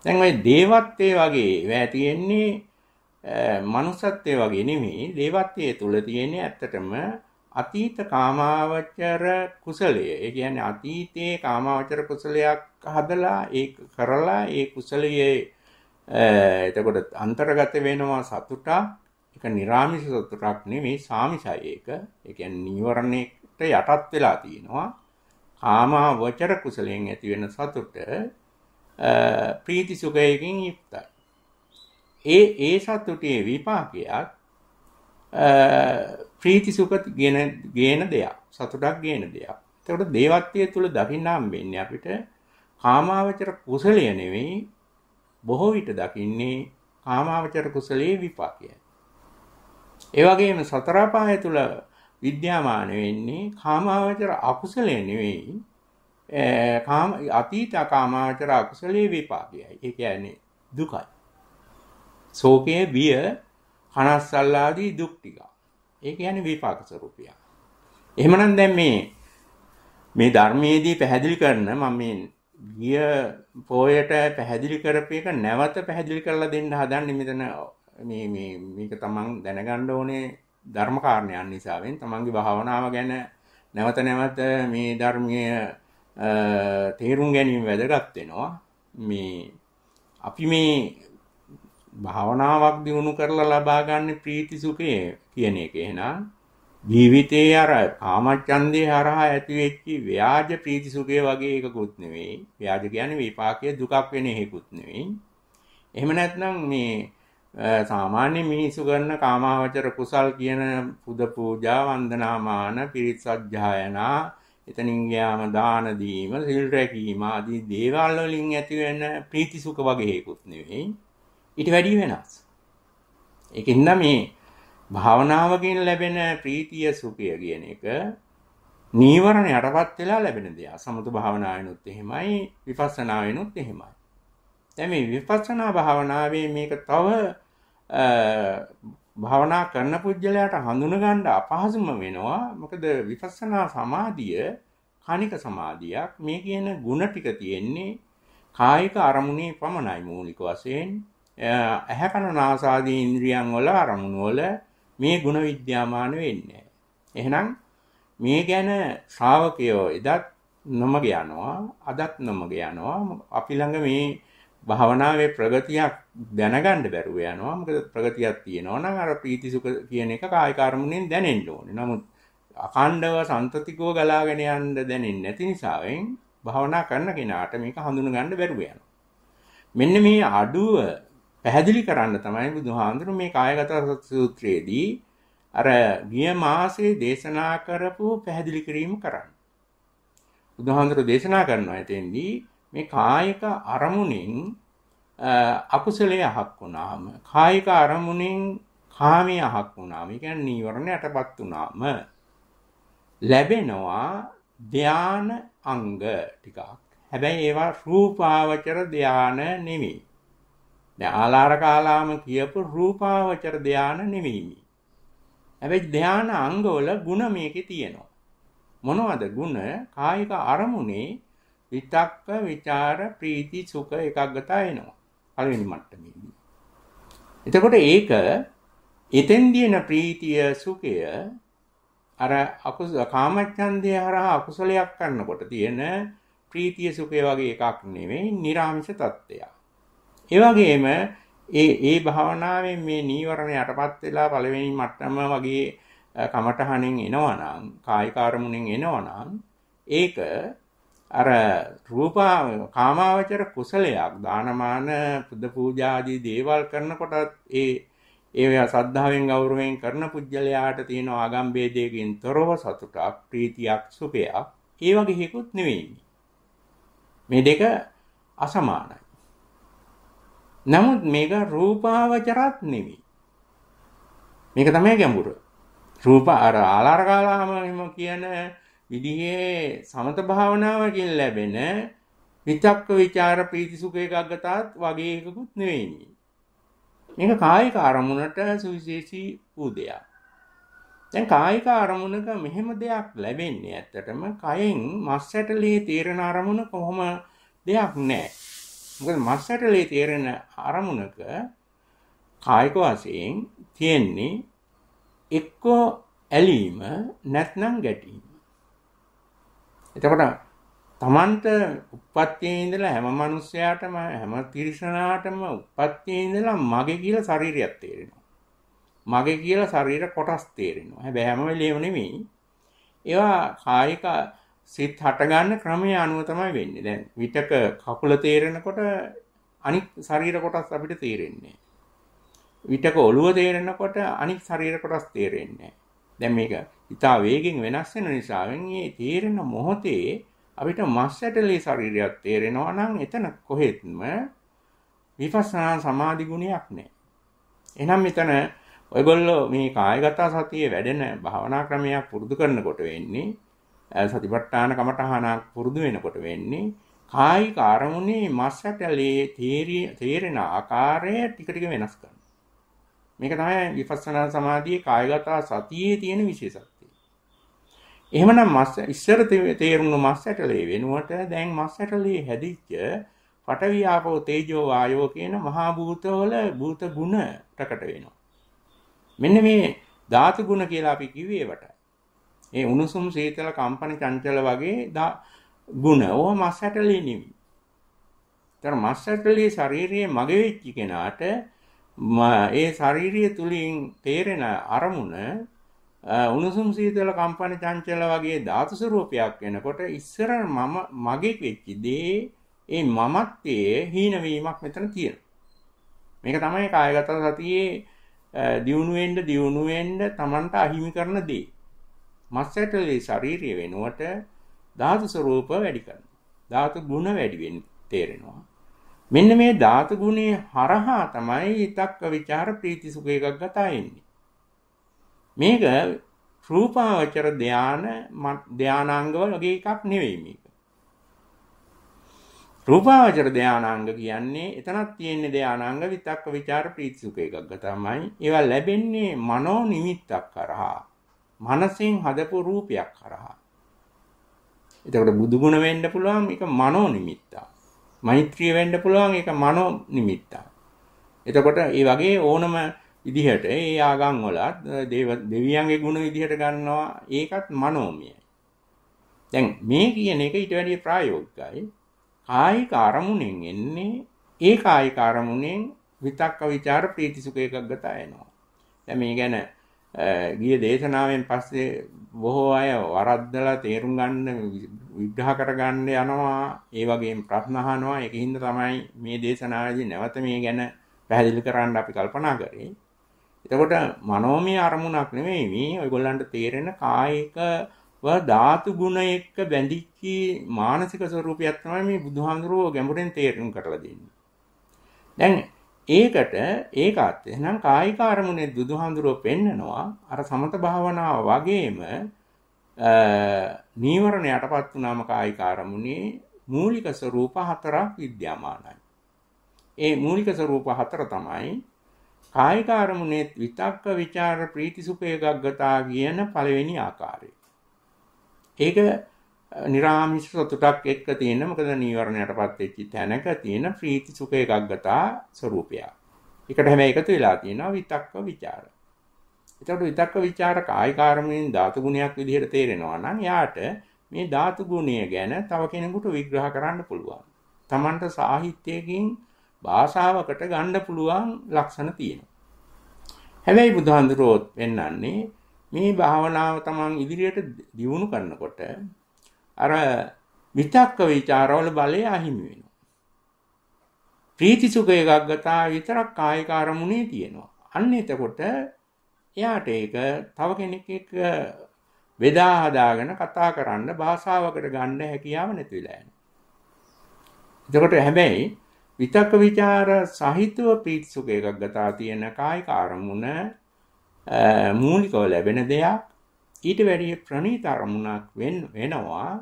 දැන් ওই දේවත්වයේ වගේ වැය තියෙන්නේ මනුසත්වයේ වගේ නෙමෙයි දේවත්වයේ තුල තියෙන ඇත්තටම අතීත කාමාවචර කුසලය. ඒ කියන්නේ අතීතයේ කාමාවචර කුසලයක් හදලා ඒක කරලා ඒ කුසලයේ එතකොට අන්තර්ගත වෙනවා සතුටක් ඒක නිර්ාමිෂ සතුටක් නෙමෙයි සාමිෂයි ඒක. ඒ කියන්නේ නීවරණයට යටත් වෙලා තියෙනවා. කාමා වචර කුසලයෙන් ඇති වෙන සතුට ප්‍රීති සුඛයෙන් යුක්තයි. ඒ ඒ සතුටේ විපාකයක් ප්‍රීති සුඛ ගෙන ගේන දෙයක්. සතුටක් ගේන දෙයක්. එතකොට දේවත්වයේ තුල දකින්නම් වෙන්නේ අපිට කාමාවචර කුසලය නෙවෙයි බොහෝ විට දකින්නේ කාමාවචර කුසලයේ විපාකයයි. ඒ වගේම සතර පාය තුල විද්‍යාමාන වෙන්නේ කාමාවචර අකුසලය නෙවෙයි. කාම අතීත කාමාවචර අකුසලයේ විපාකයයි. ඒ කියන්නේ දුකයි. ශෝකය, බිය, කනස්සල්ලාදී දුක් ටික. ඒ කියන්නේ විපාක ස්වરૂපය. එහෙමනම් දැන් මේ මේ ධර්මයේදී පැහැදිලි කරන මම මේ ගිය පොයට පැහැදිලි කරපු එක නැවත පැහැදිලි කරලා දෙන්න හදන්නේ මෙතන මේ මේ මේක තමන් දැනගන්න ඕනේ ධර්මකාරණයන් නිසාවෙන් තමන්ගේ භාවනාව ගැන නැවත නැවත මේ ධර්මීය තේරුම් ගැනීම වැදගත් වෙනවා මේ අපි මේ භාවනාවක් දිනු කරලා ලබා ගන්න ප්‍රීති සුඛය කියන එක එහෙනම් ජීවිතයේ අර කාමච්ඡන්දේ හරහා ඇති වෙච්ච ව්‍යාජ ප්‍රීති සුඛය වගේ එකකුත් නෙවෙයි ව්‍යාජ කියන්නේ විපාකයේ දුකක් වෙන එකකුත් නෙවෙයි එහෙම නැත්නම් මේ සාමාන්‍ය මිනිසු කරන කාමාවචර කුසල් කියන පුද පූජා වන්දනාමාන පිරිත් සජ්ජායනා එතනින් ගියාම දාන දීම සිල් රැකීම ආදී දේවල් වලින් ඇති වෙන ප්‍රීති සුඛ වගේකුත් නෙවෙයි ඊට වැඩිය වෙනස් ඒකින්ද මේ භාවනාවකින් ලැබෙන ප්‍රීතිය සුඛය කියන එක නීවරණ යටපත් වෙලා ලැබෙන දෙයක් සමත භාවනාවෙනුත් එහෙමයි විපස්සනාවෙනුත් එහෙමයි දැන් මේ විපස්සනා භාවනාවේ මේක තව භවනා කරන පුද්ගලයාට හඳුනගන්න අපහසුම වෙනවා. මොකද විපස්සනා සමාධිය කණික සමාධියක්. මේ කියන ಗುಣ ටික තියෙන්නේ කායික අරමුණේ පමණයි මූලික වශයෙන්. ඇහැ කන නාසාදී ඉන්ද්‍රියන් වල අරමුණු වල මේ ಗುಣ විද්‍යාමාන වෙන්නේ. එහෙනම් මේ ගැන ශ්‍රාවකයෝ එදත් නොමග යනවා අදත් නොමග යනවා අපි ළඟ මේ භාවනාවේ ප්‍රගතියක් දැනගන්න බැරුව යනවා. මොකද ප්‍රගතියක් තියෙනවා නම් අර ප්‍රීති සුඛ කියන එක කායික අරමුණෙන් දැනෙන්න ඕනේ. නමුත් අකණ්ඩව සන්තතිකව ගලාගෙන යන්න දැනෙන්නේ නැති නිසාවෙන් භාවනා කරන කෙනාට මේක හඳුන ගන්න බැරුව යනවා. මෙන්න මේ අඩුව පැහැදිලි කරන්න තමයි බුදුහාඳුරු මේ කායගත සූත්‍රයේදී අර ගිය මාසේ දේශනා කරපු පැහැදිලි කිරීම කරන්නේ. බුදුහාඳුරු දේශනා කරනවා එතෙන්දී මේ කායික අරමුණෙන් අකුසලයේ අහක් වුණාම කායික අරමුණෙන් කාමයේ අහක් වුණාම ඒ කියන්නේ නීවරණයටපත් වුණාම ලැබෙනවා ධාන අංග ටිකක්. හැබැයි ඒවා රූපාවචර ධාන නෙමෙයි. දැන් ආලාර කාලාම කියපු රූපාවචර ධාන නෙමෙයි. හැබැයි ධාන අංග වල ಗುಣ මේකේ තියෙනවා. මොනවද ಗುಣ? කායික අරමුණේ විතක්ක, විචාර, ප්‍රීති, සුඛ එකග්ගතා එනවා. පළවෙනි මට්ටමේදී. එතකොට ඒක එතෙන්දී එන ප්‍රීතිය සුඛය අර අකුස කාමච්ඡන්දය හරහා අකුසලයක් කරනකොට තියෙන ප්‍රීතිය සුඛය වගේ එකක් නෙවෙයි, निराமிස தත්ත්වයක්. ඒ වගේම ඒ ඒ භාවනාවෙන් මේ නීවරණ යටපත් වෙලා පළවෙනි මට්ටම වගේ කමඨහණෙන් එනවනම් කායික අරමුණෙන් එනවනම් ඒක අර රූපා කාමාවචර කුසලයක් දානමාන පුද පූජාදී දේවල් කරනකොටත් ඒ ඒවා සද්ධාවෙන් ගෞරවයෙන් කරන පුජ්‍යලයාට තියෙන ආගම් ભેදයෙන් තොරව සතුටක් ප්‍රීතියක් සුඛයක් ඒ වගේ හේකුත් නෙවෙයි මේ දෙක අසමානයි නමුත් මේක රූපාවචරත් නෙවෙයි මේක තමයි ගැඹුර රූප අර ආලාරකාලාමම කියන විදිහේ සමත භාවනාවකින් ලැබෙන විතක්ක ਵਿਚාර ප්‍රීති සුඛ එකගතාත් වගේ එකකුත් නෙවෙයි. මේක කායික අරමුණට සුවිශේෂී වූ දෙයක්. දැන් කායික අරමුණක මෙහෙම දෙයක් ලැබෙන්නේ ඇත්තටම කයෙන් මස් ඇටලේ තේරෙන අරමුණ කොහොම දෙයක් නැහැ. මොකද මස් ඇටලේ තේරෙන අරමුණක කායික වශයෙන් තියෙන්නේ එක්කෝ ඇලීම නැත්නම් ගැටීම. එතකොට තමන්ට උපත්තියේ ඉඳලා හැම මිනිස්සයාටම හැම තිරිසනාටම උපත්තියේ ඉඳලා මගේ කියලා ශරීරයක් තේරෙනවා. මගේ කියලා ශරීර කොටස් තේරෙනවා. හැබැයි හැම වෙලේම නෙමෙයි. ඒවා කායික සිත් හටගන්න ක්‍රමය අනුව තමයි වෙන්නේ. දැන් විතක කකුල තේරෙනකොට අනිත් ශරීර කොටස් අපිට තේරෙන්නේ. විතක ඔළුව තේරෙනකොට අනිත් ශරීර කොටස් තේරෙන්නේ. දැන් මේක ඉතා වේගෙන් වෙනස් වෙන නිසා මේ තීරණ මොහොතේ අපිට මස් ඇටලේ ශරීරයක් තේරෙනවා නම් එතන කොහෙත්ම විපස්සනා සමාධි ගුණයක් නැහැ. එහෙනම් මෙතන ඔයගොල්ලෝ මේ කායගත සතියේ වැඩෙන භාවනා ක්‍රමයක් පුරුදු කරනකොට වෙන්නේ සතිපට්ඨාන කමඨහනක් පුරුදු වෙනකොට වෙන්නේ කායික අරමුණේ මස් ඇටලේ තේරෙන ආකාරය ටික ටික වෙනස් කරනවා. මේක තමයි විපස්සනා සමාධියේ කායගත සතියේ තියෙන විශේෂත්වය. එහෙමනම් මස් ඉස්සර තේරුණු මස් ඇටලේ වෙනුවට දැන් මස් ඇටලේ හැදිච්ච පඨවි ආපෝ තේජෝ වායෝ කියන මහා භූතවල භූත ගුණ ප්‍රකට වෙනවා. මෙන්න මේ ධාතු ගුණ කියලා අපි කිව්වේ වට. ඒ උණුසුම් සීතල කම්පන චංචල වගේ ගුණ ඕව මස් ඇටලේ නෙමෙයි. තර මස් ඇටලේ ශරීරයේ මගේ වෙච්ච කෙනාට ඒ ශාරීරිය තුලින් තේරෙන අරමුණ උණුසුම් සීතල කම්පන චංචල වගේ ධාතු ස්වરૂපයක් වෙනකොට ඉස්සර මම මගේ වෙච්ච දේ ඒ මමත්වයේ හීන වීමක් මෙතන තියෙනවා. මේක තමයි කායගත සතියේ දියුණු වෙන්න දියුණු වෙන්න Tamanට අහිමි කරන දේ. මස්සැටලේ ශාරීරිය වෙනුවට ධාතු ස්වરૂප වැඩි කරනවා. ධාතු ගුණ වැඩි වෙන තේරෙනවා. මෙන්න මේ ධාතු ගුණයේ හරහා තමයි ිතක්ක ਵਿਚාර ප්‍රීති සුඛ එකක් ගතා එන්නේ. මේක රූපාවචර ධාන ධානාංග වගේ එකක් නෙවෙයි මේක. රූපාවචර ධානාංග කියන්නේ එතනක් තියෙන ධානාංග විතක්ක ਵਿਚාර ප්‍රීති සුඛ එකක් ගතමයි. ඒවා ලැබෙන්නේ මනෝ නිමිත්තක් කරහා. මනසෙන් හදපු රූපයක් කරහා. එතකොට බුදුගුණ වෙන්න පුළුවන් මේක මනෝ නිමිත්තක්. මෛත්‍රිය වෙන්න පුළුවන් ඒක මනෝ නිමිත්තක්. එතකොට ඒ වගේ ඕනම විදිහට ඒ ආගම් වලත් දේව දෙවියන්ගේ ගුණ විදිහට ගන්නවා ඒකත් මනෝමයයි. දැන් මේ කියන එක ඊට වැඩිය ප්‍රායෝගිකයි. කායික අරමුණෙන් එන්නේ ඒ කායික අරමුණෙන් විතක්ක ਵਿਚාර ප්‍රීති සුඛ එකක් ගත වෙනවා. දැන් මේ ගැන ගිය දේශනාවෙන් පස්සේ බොහෝ අය වරද්දලා තේරුම් ගන්න විග්‍රහ කරගන්න යනවා ඒ වගේම ප්‍රශ්න අහනවා ඒකින්ද තමයි මේ දේශනාවේදී නැවත මේ ගැන පැහැදිලි කරන්න අපි කල්පනා කරේ. එතකොට මනෝමය අරමුණක් නෙමෙයි මේ ඔයගොල්ලන්ට තේරෙන කායිකව ධාතු ගුණ එක්ක බැඳිච්ච මානසික ස්වરૂපයක් තමයි මේ බුදුහාමුදුරුවෝ ගැඹුරෙන් තේරුම් කරලා දෙන්නේ. දැන් ඒකට ඒකත් එහෙනම් කායික අරමුණේ බුදුහාමුදුරුවෝ පෙන්නනවා අර සමත භාවනාව වගේම නීවරණයටපත් වුනාම කායික ආරමුණේ මූලික ස්වરૂප හතරක් विद्यමානයි. ඒ මූලික ස්වરૂප හතර තමයි කායික ආරමුණේ විතක්ක ਵਿਚාර ප්‍රීති සුඛේගග්ගතා කියන පළවෙනි ආකාරය. ඒක නිරාමිෂ සතුටක් එක්ක තියෙන මොකද නීවරණයටපත් වෙච්ච තැනක තියෙන ප්‍රීති සුඛේගග්ගතා ස්වરૂපය. ඒකට හැම එකතු වෙලා තියෙනවා විතක්ක ਵਿਚාර. එතකොට විතක්ක ਵਿਚාර කාය කර්මයෙන් ධාතු ගුණයක් විදිහට තේරෙනවා නම් යාට මේ ධාතු ගුණය ගැන තව කෙනෙකුට විග්‍රහ කරන්න පුළුවන්. Tamanට සාහිත්‍යයෙන් භාෂාවකට ගන්න පුළුවන් ලක්ෂණ තියෙනවා. හැබැයි බුදුහාඳුරෝත් වෙන්නන්නේ මේ භාවනාව Taman ඉදිරියට දියුණු කරනකොට අර විතක්ක ਵਿਚාරවල බලය අහිමි වෙනවා. ප්‍රීති සුඛය ගග්ගතා විතරක් කායික අරමුණේ තියෙනවා. අන්න එතකොට එයාට ඒක තව කෙනෙක් එක්ක බෙදා හදාගෙන කතා කරන්න භාෂාවකට ගන්න හැකියාව නැති වෙලා යනවා. එතකොට හැබැයි විතක්ක ਵਿਚාර සහිතව ප්‍රීතිසුඛ එකක් ගතා තියෙන කායික අරමුණ මූලිකව ලැබෙන දෙයක් ඊට වැඩිය ප්‍රණීත අරමුණක් වෙනවා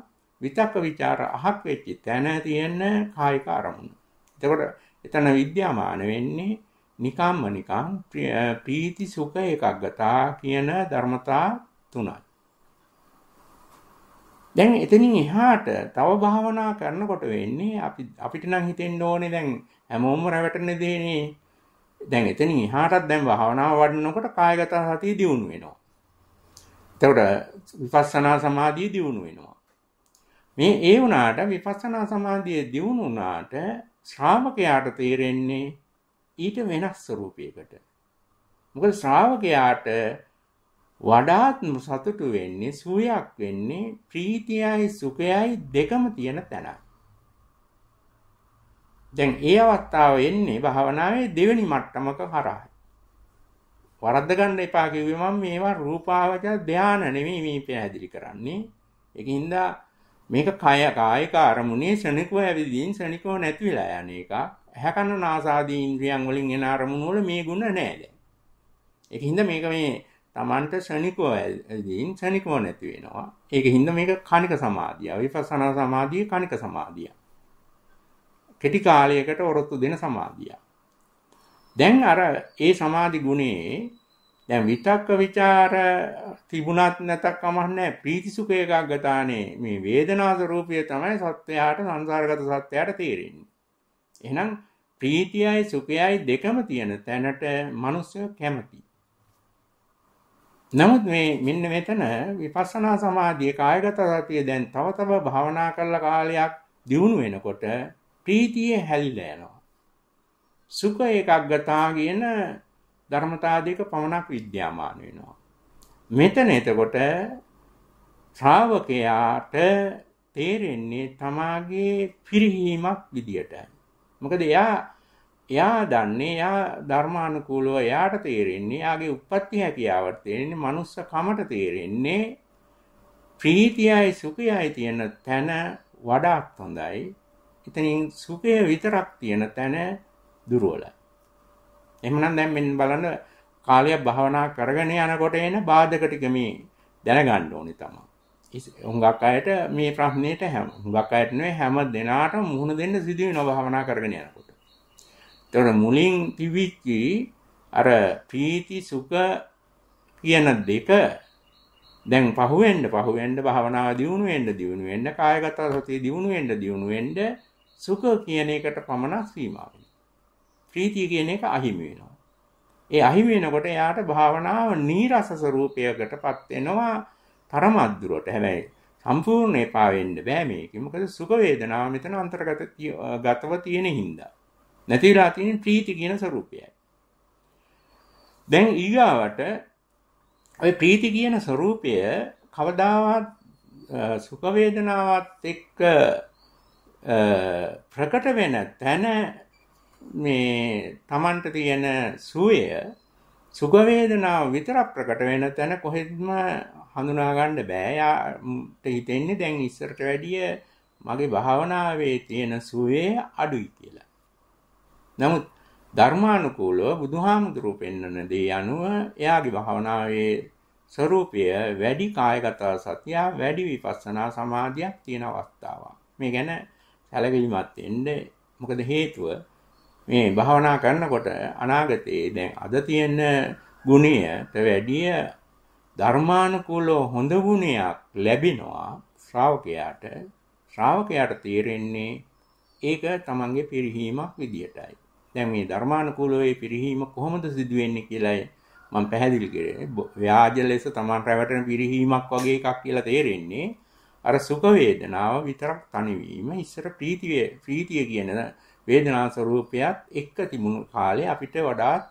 විතක්ක ਵਿਚාර අහක් වෙච්ච තැන තියෙන කායික අරමුණ. එතකොට එතන විද්‍යාමාන වෙන්නේ නිකම්ම නිකං ප්‍රීති සුඛ ඒකග්ගතා කියන ධර්මතා තුනයි. දැන් එතනින් එහාට තව භාවනා කරනකොට වෙන්නේ අපි අපිට නම් හිතෙන්න ඕනේ දැන් හැමෝම රැවටෙන දේනේ. දැන් එතනින් එහාටත් දැන් භාවනාව වඩනකොට කායගත සතිය දියුණු වෙනවා. එතකොට විපස්සනා සමාධිය දියුණු වෙනවා. මේ ඒ වුණාට විපස්සනා සමාධිය දියුණු වුණාට ශ්‍රාවකයාට තේරෙන්නේ ඊට වෙනස් ස්වරූපයකට. මොකද ශ්‍රාවකයාට වඩාත්ම සතුටු වෙන්නේ සුවයක් වෙන්නේ ප්‍රීතියයි සුඛයයි දෙකම තියෙන තැන. දැන් ඒ අවස්ථාව එන්නේ භාවනාවේ දෙවෙනි මට්ටමක හරහා. වරද්ද ගන්න එපා කිව්වේ මම මේවා රූපාවචර ධාන නෙමෙයි මේ පැහැදිලි කරන්නේ. ඒකින්ද මේක කය කායික අරමුණේ ශනිකව ඇවිදින් ශනිකව නැති වෙලා යන එක. ඇහැකන නාසාදී ඉන්ද්‍රියන් වලින් එන අරමුණු වල මේ ಗುಣ නැහැ දැන්. ඒකින්ද මේක මේ Tamanට ශනිකව ඇදීන් ශනිකව නැති වෙනවා. ඒකින්ද මේක කණික සමාධිය. විපස්සනා සමාධිය කණික සමාධිය. කෙටි කාලයකට ඔරොත්තු දෙන සමාධිය. දැන් අර ඒ සමාධි ගුණේ දැන් විතක්ක ਵਿਚාර තිබුණත් නැතත් කමක් නැහැ ප්‍රීතිසුඛ එකක් ගතානේ මේ වේදනා ස්වરૂපය තමයි සත්‍යයට සංසාරගත සත්‍යයට තේරෙන්නේ එහෙනම් ප්‍රීතියයි සුඛයයි දෙකම තියෙන තැනට මිනිස්සු කැමතියි. නමුත් මේ මෙන්න මෙතන විපස්සනා සමාධිය කායගත සතිය දැන් තව තව භාවනා කරලා කාලයක් දියුණු වෙනකොට ප්‍රීතිය හැලිලා යනවා. සුඛ ඒකග්ගතා කියන ධර්මතා දෙක පමණක් විද්‍යාමාන වෙනවා. මෙතන එතකොට ශ්‍රාවකයාට තේරෙන්නේ තමාගේ පිරිහීමක් විදියටයි. මොකද එයා එයා දන්නේ එයා ධර්මානුකූලව එයාට තේරෙන්නේ එයාගේ උප්පත්ති හැකියාවට තේරෙන්නේ මනුස්ස කමට තේරෙන්නේ ප්‍රීතියයි සුඛයයි තියෙන තැන වඩාත් හොඳයි. එතනින් සුඛය විතරක් තියෙන තැන දුර්වලයි. එහෙමනම් දැන් මෙන්න බලන්න කාලය භාවනා කරගෙන යනකොට එන බාධක ටික මේ දැනගන්න ඕනේ තමයි. හුඟක් අයට මේ ප්‍රශ්නෙට හැම හුඟක් අයට නෙවෙයි හැම දෙනාටම මුහුණ දෙන්න සිදු වෙනවා භාවනා කරගෙන යනකොට. ඒතකොට මුලින් තිබිච්චි අර ප්‍රීති සුඛ කියන දෙක දැන් පහුවෙන්න පහුවෙන්න භාවනාව දියුණු වෙන්න දියුණු වෙන්න කායගත සතිය දියුණු වෙන්න දියුණු වෙන්න සුඛ කියන එකට පමණක් සීමා වෙනවා. ප්‍රීතිය කියන එක අහිමි වෙනවා. ඒ අහිමි වෙනකොට එයාට භාවනාව නීරස ස්වરૂපයකටපත් වෙනවා. තරමද්දුරට හැබැයි සම්පූර්ණ එපා වෙන්න බෑ මේක. මොකද සුඛ වේදනාව මෙතන අන්තර්ගත ගතව තියෙන හින්දා. නැතිලා තියෙන ප්‍රීති කියන ස්වરૂපයයි. දැන් ඊගාවට ඔය ප්‍රීති කියන ස්වરૂපය කවදාවත් සුඛ වේදනාවත් එක්ක ප්‍රකට වෙන තැන මේ Tamanට තියෙන සුවය සුඛ වේදනාව විතරක් ප්‍රකට වෙන තැන කොහෙත්ම හඳුනා ගන්න බෑ. යාට හිතෙන්නේ දැන් ඉස්සරට වැඩිය මගේ භාවනාවේ තියෙන සුවේ අඩුයි කියලා. නමුත් ධර්මානුකූලව බුදුහාමුදුරුව පෙන්වන දේ අනුව එයාගේ භාවනාවේ ස්වરૂපය වැඩි කායගත සතිය වැඩි විපස්සනා සමාධියක් තියෙන අවස්ථාවක්. මේ ගැන සැලකිලිමත් වෙන්න මොකද හේතුව මේ භාවනා කරනකොට අනාගතයේ දැන් අද තියෙන ගුණයට වැඩිය ධර්මානුකූලව හොඳ ගුණයක් ලැබෙනවා ශ්‍රාවකයාට ශ්‍රාවකයාට තේරෙන්නේ ඒක තමන්ගේ පිරිහීමක් විදියටයි. දැන් මේ ධර්මානුකූලව ඒ පිරිහීම කොහොමද සිදු වෙන්නේ කියලායි මම පැහැදිලි කරේ. ව්‍යාජ ලෙස තමන් රැවටෙන පිරිහීමක් වගේ එකක් කියලා තේරෙන්නේ අර සුඛ වේදනාව විතරක් තනිවීම ඉස්සර ප්‍රීතිය ප්‍රීතිය කියන වේදනා ස්වરૂපයත් එක්ක තිබුණු කාලේ අපිට වඩාත්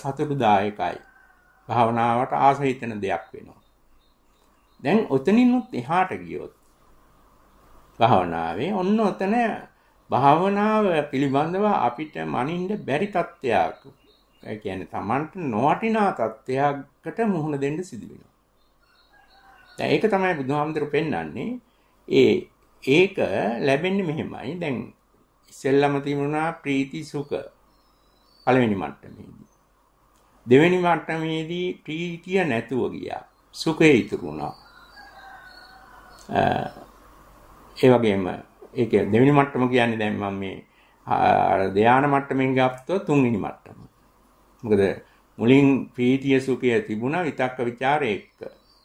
සතුටුදායකයි. භාවනාවට ආසහිතන දෙයක් වෙනවා. දැන් ඔතනිනුත් එහාට ගියොත් භාවනාවේ ඔන්න ඔතන භාවනාව පිළිබඳව අපිට මනින්න බැරි තත්ත්වයක් ඒ කියන්නේ Tamanට නොවටිනා තත්ත්වයකට මුහුණ දෙන්න සිදු වෙනවා. දැන් ඒක තමයි බුදුහාමුදුරු පෙන්වන්නේ. ඒ ඒක ලැබෙන්නේ මෙහෙමයි. දැන් ඉස්සෙල්ලම තිබුණා ප්‍රීති සුඛ පළවෙනි මට්ටමේදී. දෙවෙනි මට්ටමේදී ප්‍රීතිය නැතුව ගියා. සුඛය ඉතුරු වුණා. ඒ වගේම ඒක දෙවෙනි මට්ටම කියන්නේ දැන් මම මේ ධානා මට්ටමෙන් ගත්තොත් තුන්වෙනි මට්ටම. මොකද මුලින් ප්‍රීතිය සුඛය තිබුණා විතක්ක ਵਿਚාර එක්ක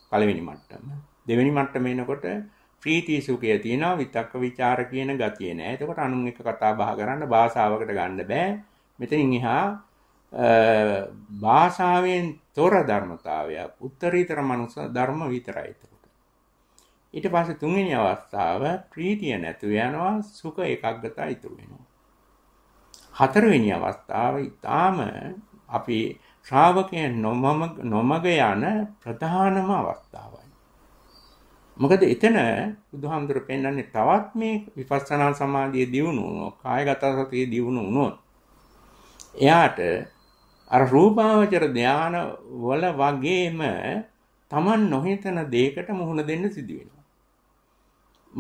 පළවෙනි මට්ටම. දෙවෙනි මට්ටම එනකොට ප්‍රීති සුඛය තියෙනවා විතක්ක ਵਿਚාර කියන ගතිය නෑ. එතකොට අනුන් එක කතා බහ කරන්න භාෂාවකට ගන්න බෑ. මෙතනින් එහා භාෂාවෙන් තොර ධර්මතාවයක් උත්තරීතර මනුස්ස ධර්ම විතරයි එතකොට. ඊට පස්සේ තුන්වෙනි අවස්ථාව ප්‍රීතිය නැතු වෙනවා සුඛ එකග්ගතා ඉතුරු වෙනවා. හතරවෙනි අවස්ථාව ඊටාම අපි ශ්‍රාවකයන් නොමම නොමග යන ප්‍රධානම අවස්ථාව. මොකද එතන බුදුහාමුදුර පෙන්වන්නේ තවත් මේ විපස්සනා සමාධිය දියුණු වුණොත් කායගත සතිය දියුණු වුණොත් එයාට අර රූපාවචර ධාන වල වගේම Taman නොහිතන දෙයකට මුහුණ දෙන්න සිදු වෙනවා.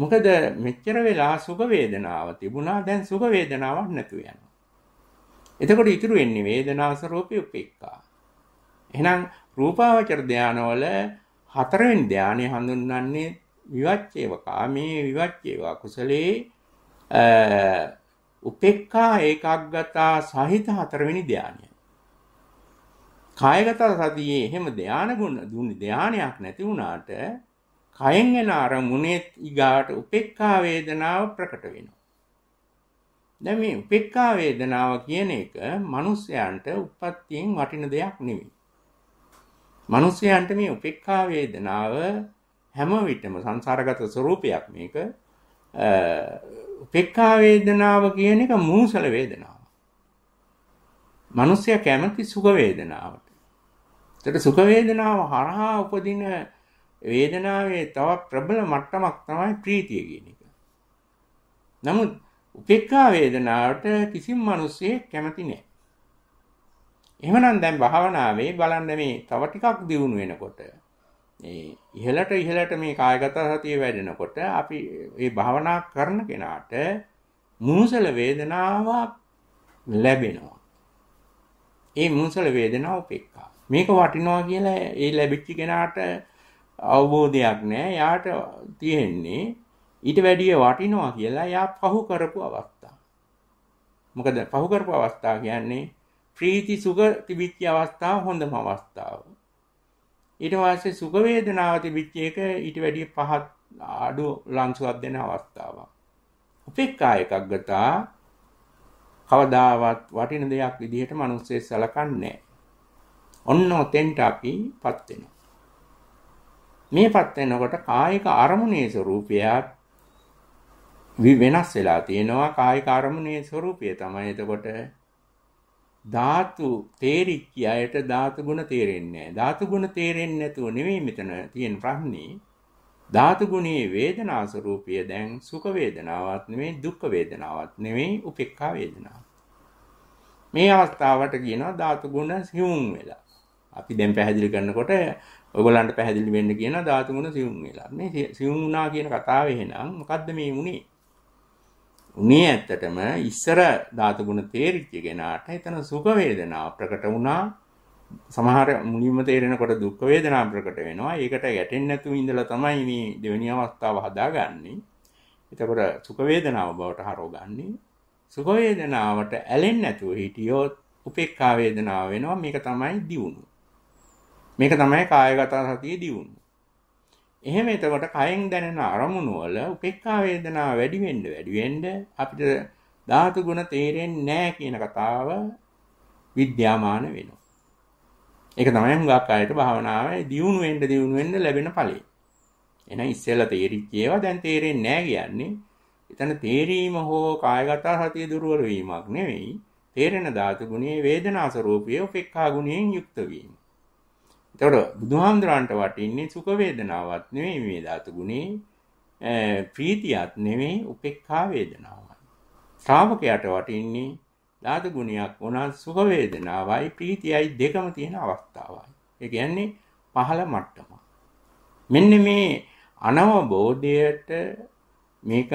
මොකද මෙච්චර වෙලා සුඛ වේදනාව තිබුණා දැන් සුඛ වේදනාවක් නැතු වෙනවා. එතකොට ඉතුරු වෙන්නේ වේදනා ස්වરૂපී උපේක්ඛා. එහෙනම් රූපාවචර ධාන වල හතරවෙනි ධානය හඳුන්වන්නේ විවච්චේව කාමේ විවච්චේව කුසලේ උපේක්ඛා ඒකාග්‍රතා සහිත හතරවෙනි ධානය. කායගත සතියේ එහෙම ධාන ගුණ දුන්නේ ධානයක් නැති වුණාට කයෙන් එන අරමුණේ ඊගාට උපේක්ඛා වේදනාව ප්‍රකට වෙනවා. දැන් මේ උපේක්ඛා වේදනාව කියන එක මිනිස්යාන්ට උප්පත්තියෙන් වටින දෙයක් නෙවෙයි. මිනිස්යාන්ට මේ උපේක්ඛා වේදනාව හැම විටම සංසාරගත ස්වરૂපයක් මේක උපේක්ඛා වේදනාව කියන එක මූසල වේදනාව. මිනිස්යා කැමති සුඛ වේදනාවට. ඒකට සුඛ වේදනාව හරහා උපදින වේදනාවේ තව ප්‍රබල මට්ටමක් තමයි ප්‍රීතිය කියන එක. නමුත් උපේක්ඛා වේදනාවට කිසිම මිනිසෙක් කැමති නැහැ. එහෙමනම් දැන් භාවනාවේ බලන්න මේ තව ටිකක් දියුණු වෙනකොට ඒ ඉහළට ඉහළට මේ කායගත සතිය වැඩෙනකොට අපි මේ භාවනා කරන කෙනාට මුහුසල වේදනාවක් ලැබෙනවා. ඒ මුහුසල වේදනාව උපේක්ඛා. මේක වටිනවා කියලා ඒ ලැබිච්ච කෙනාට අවබෝධයක් නැහැ. යාට තියෙන්නේ ඊට වැඩිය වටිනවා කියලා යා පහු කරපු අවස්ථා. මොකද පහු කරපු අවස්ථා කියන්නේ ප්‍රීති සුඛ තිබිච්ච අවස්ථාව හොඳම අවස්ථාව. ඊට පස්සේ සුඛ වේදනාව තිබිච්ච එක ඊට වැඩිය පහත් අඩු ලංසුවක් දෙන අවස්ථාවක්. උපේක්ඛා එකග්ගතා කවදාවත් වටින දෙයක් විදිහට මිනිස්සේ සලකන්නේ ඔන්න ඔතෙන්ට අපිපත් වෙනවා. මේපත් වෙනකොට කායික අරමුණේ ස්වરૂපයත් වෙනස් වෙලා තියෙනවා කායික අරමුණේ ස්වરૂපය තමයි එතකොට ධාතු තේරිච්ච අයට ධාතු ගුණ තේරෙන්නේ නැහැ. ධාතු ගුණ තේරෙන්නේ නැතුව නෙමෙයි මෙතන තියෙන ප්‍රශ්නේ. ධාතු ගුණයේ වේදනා ස්වરૂපය දැන් සුඛ වේදනාවක් නෙමෙයි දුක්ඛ වේදනාවක් නෙමෙයි උපේක්ඛා වේදනාවක්. මේ අවස්ථාවට කියනවා ධාතු ගුණ සියුම් වෙලා. අපි දැන් පැහැදිලි කරනකොට ඔයගොල්ලන්ට පැහැදිලි වෙන්න කියනවා ධාතු ගුණ සියුම් වෙලා. මේ සියුම් වුණා කියන කතාව එහෙනම් මොකද්ද මේ වුනේ? උනේ ඇත්තටම ඉස්සර ධාතු ගුණ තේරිච්ච කෙනාට එතන සුඛ වේදනා ප්‍රකට වුණා සමහර මුලින්ම තේරෙනකොට දුක් වේදනා ප්‍රකට වෙනවා ඒකට ගැටෙන්නේ නැතුව ඉඳලා තමයි මේ දෙවෙනි අවස්ථාව හදාගන්නේ එතකොට සුඛ වේදනාව බවට හරවගන්නේ සුඛ වේදනාවට ඇලෙන්නේ නැතුව හිටියොත් උපේක්ඛා වේදනාව වෙනවා මේක තමයි දියුණුව මේක තමයි කායගත සතිය දියුණුව එහෙම එතකොට කයෙන් දැනෙන අරමුණු වල උපේක්ඛා වේදනාව වැඩි වෙන්න වැඩි වෙන්න අපිට ධාතු ගුණ තේරෙන්නේ නැහැ කියන කතාව විද්‍යාමාන වෙනවා. ඒක තමයි හුඟක් අයට භාවනාවේ දියුණු වෙන්න දියුණු වෙන්න ලැබෙන ඵලය. එහෙනම් ඉස්සෙල්ලා තේරිච්ච ඒවා දැන් තේරෙන්නේ නැහැ කියන්නේ එතන තේරීම හෝ කායගත සතිය දුර්වල වීමක් නෙවෙයි තේරෙන ධාතු ගුණයේ වේදනා ස්වરૂපයේ උපේක්ඛා ගුණයෙන් යුක්ත වීම. එතකොට බුදුහාමුදුරන්ට වටින්නේ සුඛ වේදනාවක් නෙවෙයි මේ ධාතු ගුණේ ප්‍රීතියක් නෙවෙයි උපේක්ඛා වේදනාවක්. ශ්‍රාවකයාට වටින්නේ ධාතු ගුණයක් වුණා සුඛ වේදනාවයි ප්‍රීතියයි දෙකම තියෙන අවස්ථාවයි. ඒ කියන්නේ පහළ මට්ටම. මෙන්න මේ අනවබෝධයට මේක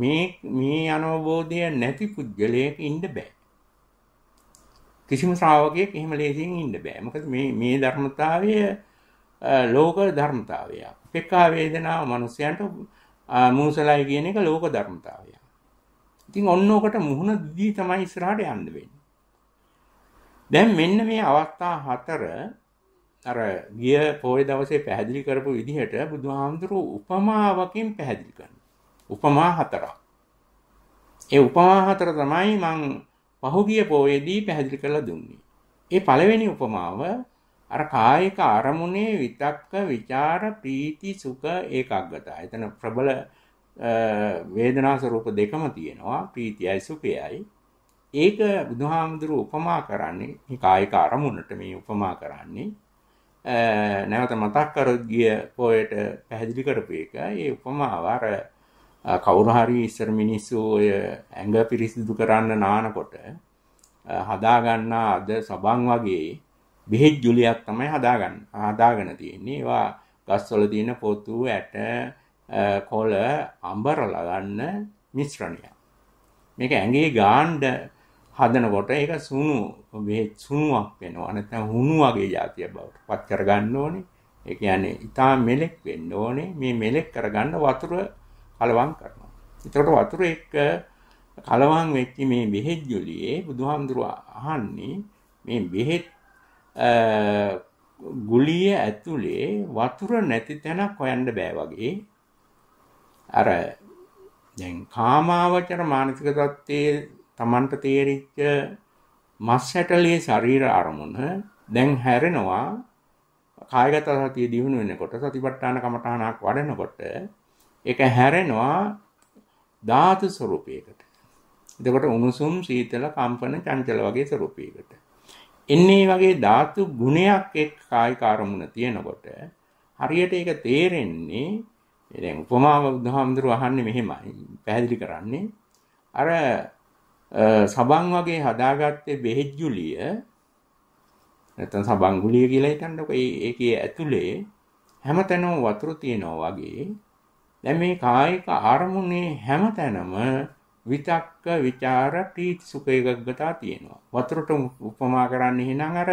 මේ මේ අනවබෝධය නැති පුද්ගලයෙක් ඉන්න බෑ. කිසිම ශ්‍රාවකයෙක් එහෙම ලේසියෙන් ඉන්න බෑ. මොකද මේ මේ ධර්මතාවය ලෝක ධර්මතාවයක්. පෙක්ඛා වේදනාව මිනිසයන්ට මූසලයි කියන එක ලෝක ධර්මතාවයක්. ඉතින් ඔන්න ඔකට මුහුණ දී තමයි ඉස්සරහට යන්න වෙන්නේ. දැන් මෙන්න මේ අවස්ථා හතර අර ගිය පොය දවසේ පැහැදිලි කරපු විදිහට බුදුහාමුදුරුව උපමාවකින් පැහැදිලි කරනවා. උපමා හතරක්. ඒ උපමා හතර තමයි මම පහුගිය පෝයේදී පැහැදිලි කරලා දුන්නේ. ඒ පළවෙනි උපමාව අර කායික අරමුණේ විතක්ක ਵਿਚාර ප්‍රීති සුඛ ඒකාග්‍රතාව. එතන ප්‍රබල වේදනා ස්වરૂප දෙකම තියෙනවා ප්‍රීතියයි සුඛයයි. ඒක බුදුහාමුදුරුව උපමා කරන්නේ කායික අරමුණට මේ උපමා කරන්නේ නැවත මතක් කර ගිය පොයට පැහැදිලි කරපු එක. ඒ උපමාව අර කවුරු හරි ඉස්සර මිනිස්සු ඔය ඇඟ පිරිසිදු කරන්න නානකොට හදාගන්න අද සබන් වගේ බෙහෙත් ජුලියක් තමයි හදාගන්න හදාගෙන තියෙන්නේ ඒවා ගස්වල තියෙන පොතු ඇට කොළ අඹරල ගන්න මිශ්‍රණය මේක ඇඟේ ගාන්ඩ හදනකොට ඒක සුණු බෙහෙත් සුණුවක් වෙනවා නැත්නම් හුණු වගේ જાතිය බවට පත් කරගන්න ඕනේ ඒ කියන්නේ ඊටා මෙලෙක් වෙන්න ඕනේ මේ මෙලෙක් කරගන්න වතුර කලවම් කරනවා. එතකොට වතුර එක්ක කලවම් වෙච්ච මේ බෙහෙත් ගුලියේ බුදුහාමුදුරුව අහන්නේ මේ බෙහෙත් ගුලිය ඇතුලේ වතුර නැති තැනක් හොයන්න බෑ වගේ අර දැන් කාමාවචර මානසික தත්ත්වයේ Tamanට තේරිච්ච මස් ඇටලේ ශරීර අරමුණ දැන් හැරෙනවා කායගත සතිය දිනු වෙනකොට සතිපට්ඨාන කමඨානක් වඩනකොට ඒක හැරෙනවා ධාතු ස්වરૂපයකට. එතකොට උණුසුම් සීතල කම්පන චංචල වගේ ස්වરૂපයකට. එන්නේ වගේ ධාතු ගුණයක් එක් කායික අරමුණ තියෙනකොට හරියට ඒක තේරෙන්නේ දැන් උපමාව බුදුහාමුදුරු අහන්නේ මෙහෙමයි පැහැදිලි කරන්නේ අර සබන් වගේ හදාගත්තේ බෙහෙත් ජුලිය නැත්නම් සබන් ගුලිය කියලා හිතන්නකො ඒකේ ඇතුලේ හැමතැනම වතුර තියෙනවා වගේ දැන් මේ කායික අරමුණේ හැමතැනම විතක්ක ਵਿਚාර ප්‍රීති සුඛ එකග්ගතා තියෙනවා. වතුරට උපමා කරන්න එහෙනම් අර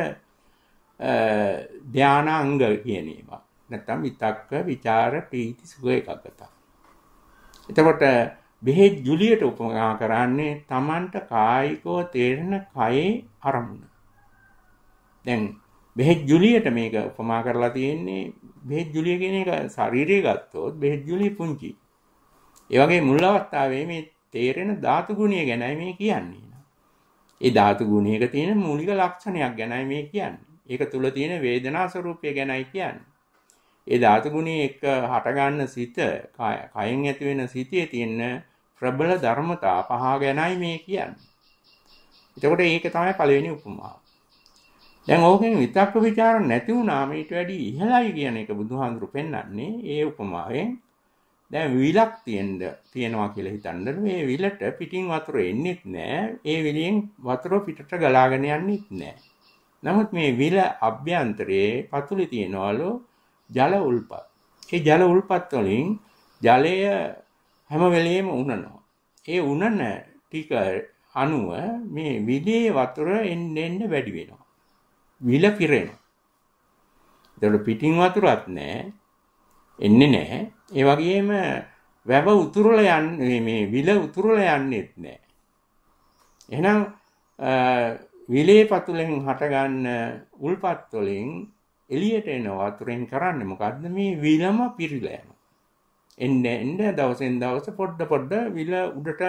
ධානාංග කියන ඒවා. නැත්තම් විතක්ක ਵਿਚාර ප්‍රීති සුඛ එකග්ගතා. එතකොට බෙහෙත් ජුලියට උපමා කරන්නේ Tamanට කායිකව තේරෙන කයේ අරමුණ. දැන් බෙහෙත් ජුලියට මේක උපමා කරලා තියෙන්නේ බෙහෙත් ගුලිය කියන එක ශරීරය ගත්තොත් බෙහෙත් ගුලිය පුංචි. ඒ වගේ මුල් අවස්ථාවේ මේ තේරෙන ධාතු ගුණය ගැනයි මේ කියන්නේ. ඒ ධාතු ගුණයක තියෙන මූලික ලක්ෂණයක් ගැනයි මේ කියන්නේ. ඒක තුල තියෙන වේදනා ස්වરૂපය ගැනයි කියන්නේ. ඒ ධාතු ගුණයේ එක හටගන්න සිත, කයෙන් ඇති වෙන සිතේ තියෙන ප්‍රබල ධර්මතා පහ ගැනයි මේ කියන්නේ. එතකොට ඒක තමයි පළවෙනි උපමාව. දැන් ඕකෙන් විතක්ක ਵਿਚාර නැති වුණාම ඊට වැඩි ඉහළයි කියන එක බුදුහාඳුරු පෙන්වන්නේ ඒ උපමාවෙන් දැන් විලක් තියෙන්න තියෙනවා කියලා හිතනද මේ විලට පිටින් වතුර එන්නේත් නැහැ ඒ විලෙන් වතුර පිටට ගලාගෙන යන්නේත් නැහැ නමුත් මේ විල අභ්‍යන්තරයේ පතුලි තියනවලු ජල උල්පත්. ඒ ජල උල්පත් වලින් ජලය හැම වෙලෙම උනනවා. ඒ උනන ටික අනුව මේ විලේ වතුර එන්න එන්න වැඩි වෙනවා. විල පිරෙනවා. ඒතකොට පිටින් වතුරක් නැහැ. එන්නේ නැහැ. ඒ වගේම වැව උතුරලා යන්නේ මේ විල උතුරලා යන්නේත් නැහැ. එහෙනම් විලේ පතුලෙන් හටගන්න උල්පත් වලින් එළියට එන වතුරෙන් කරන්නේ මොකද්ද මේ විලම පිරিলা යනවා. එන්න එන්න දවසෙන් දවස පොඩ පොඩ විල උඩට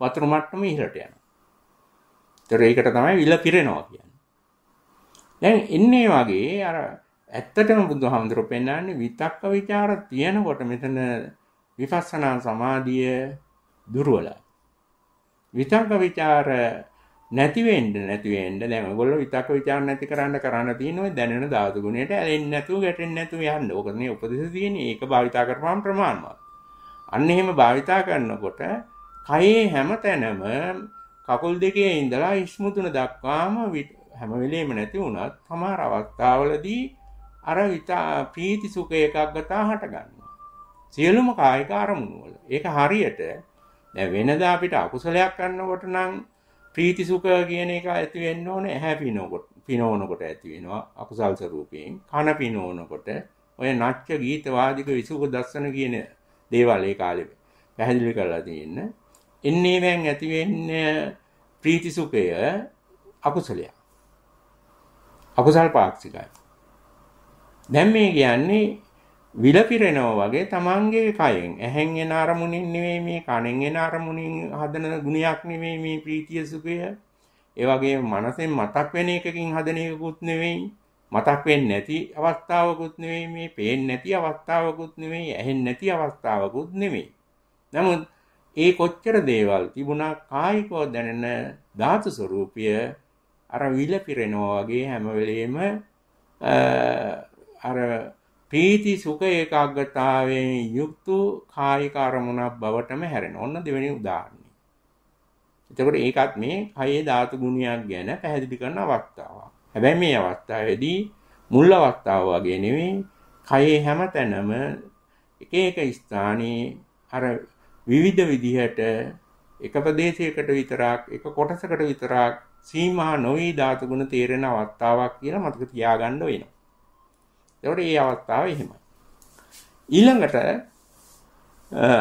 වතුර මට්ටම ඉහළට යනවා. ඒතර ඒකට තමයි විල පිරෙනවා කියන්නේ. දැන් එන්නේ වගේ අර ඇත්තටම බුදුහාමුදුරුවෝ පෙන්වන්නේ විතක්ක ਵਿਚාර තියෙනකොට මෙතන විපස්සනා සමාධිය දුර්වලයි. විතක්ක ਵਿਚාර නැති වෙන්න නැති වෙන්න දැන් ඔයගොල්ලෝ විතක්ක ਵਿਚාර නැති කරන්න කරන්න තියෙනවා දැනෙන ධාතු ගුණයට ඇලෙන්නේ නැතුව ගැටෙන්නේ නැතුව යන්න. ඕකනේ උපදේශ තියෙන්නේ. ඒක භාවිතා කරපුවාම ප්‍රමාණවත්. අන්න එහෙම භාවිතා කරනකොට කයේ හැම තැනම කකුල් දෙකේ ඉඳලා ඉස්මුතුන දක්වාම හැම වෙලේම නැති වුණත් සමහර අවස්ථාවලදී අර විතා ප්‍රීති සුඛ එකක් ගතා හටගන්නවා. සියලුම කායික අරමුණු වල. ඒක හරියට දැන් වෙනදා අපිට අකුසලයක් කරනකොට නම් ප්‍රීති සුඛ කියන එක ඇති වෙන්න ඕනේ ඇහැ පිනවකොට පිනවනකොට ඇති වෙනවා අකුසල් ස්වරූපයෙන් කන පිනවනකොට ඔය නාට්‍ය ගීත වාදික විසුක දස්සන කියන දේවල් ඒ කාලේ පැහැදිලි කරලා තියෙන. එන්නේ මෙන් ඇති වෙන්නේ ප්‍රීති සුඛය අකුසලයක්. අකුසල් පාක්ෂිකයි. දැන් මේ කියන්නේ විල පිරෙනවා වගේ තමන්ගේ කයෙන් ඇහෙන් එන අරමුණින් නෙවෙයි මේ කනෙන් එන අරමුණින් හදන ගුණයක් නෙවෙයි මේ ප්‍රීතිය සුඛය. ඒ වගේම මනසෙන් මතක් වෙන එකකින් හදන එකකුත් නෙවෙයි. මතක් වෙන්නේ නැති අවස්ථාවකුත් නෙවෙයි මේ පේන්නේ නැති අවස්ථාවකුත් නෙවෙයි ඇහෙන්නේ නැති අවස්ථාවකුත් නෙවෙයි. නමුත් ඒ කොච්චර දේවල් තිබුණා කායිකව දැනෙන ධාතු ස්වરૂපය අර විල පිරෙනවා වගේ හැම වෙලේම අර ප්‍රීති සුඛ ඒකාග්‍රතාවයෙන් යුක්ත කායික අරමුණක් බවටම හැරෙන. ඔන්න දෙවෙනි උදාහරණය. එතකොට ඒකත් මේ කයේ ධාතු ගුණයක් ගැන පැහැදිලි කරන අවස්ථාවක්. හැබැයි මේ අවස්ථාවේදී මුල් අවස්ථාව වගේ නෙවෙයි කයේ හැමතැනම එක එක ස්ථානයේ අර විවිධ විදිහට එක ප්‍රදේශයකට විතරක් එක කොටසකට විතරක් සීමා නොවී ධාතු ගුණ තේරෙන අවස්ථාවක් කියලා මතක තියාගන්න වෙනවා. ඒකට මේ අවස්ථාව එහෙමයි. ඊළඟට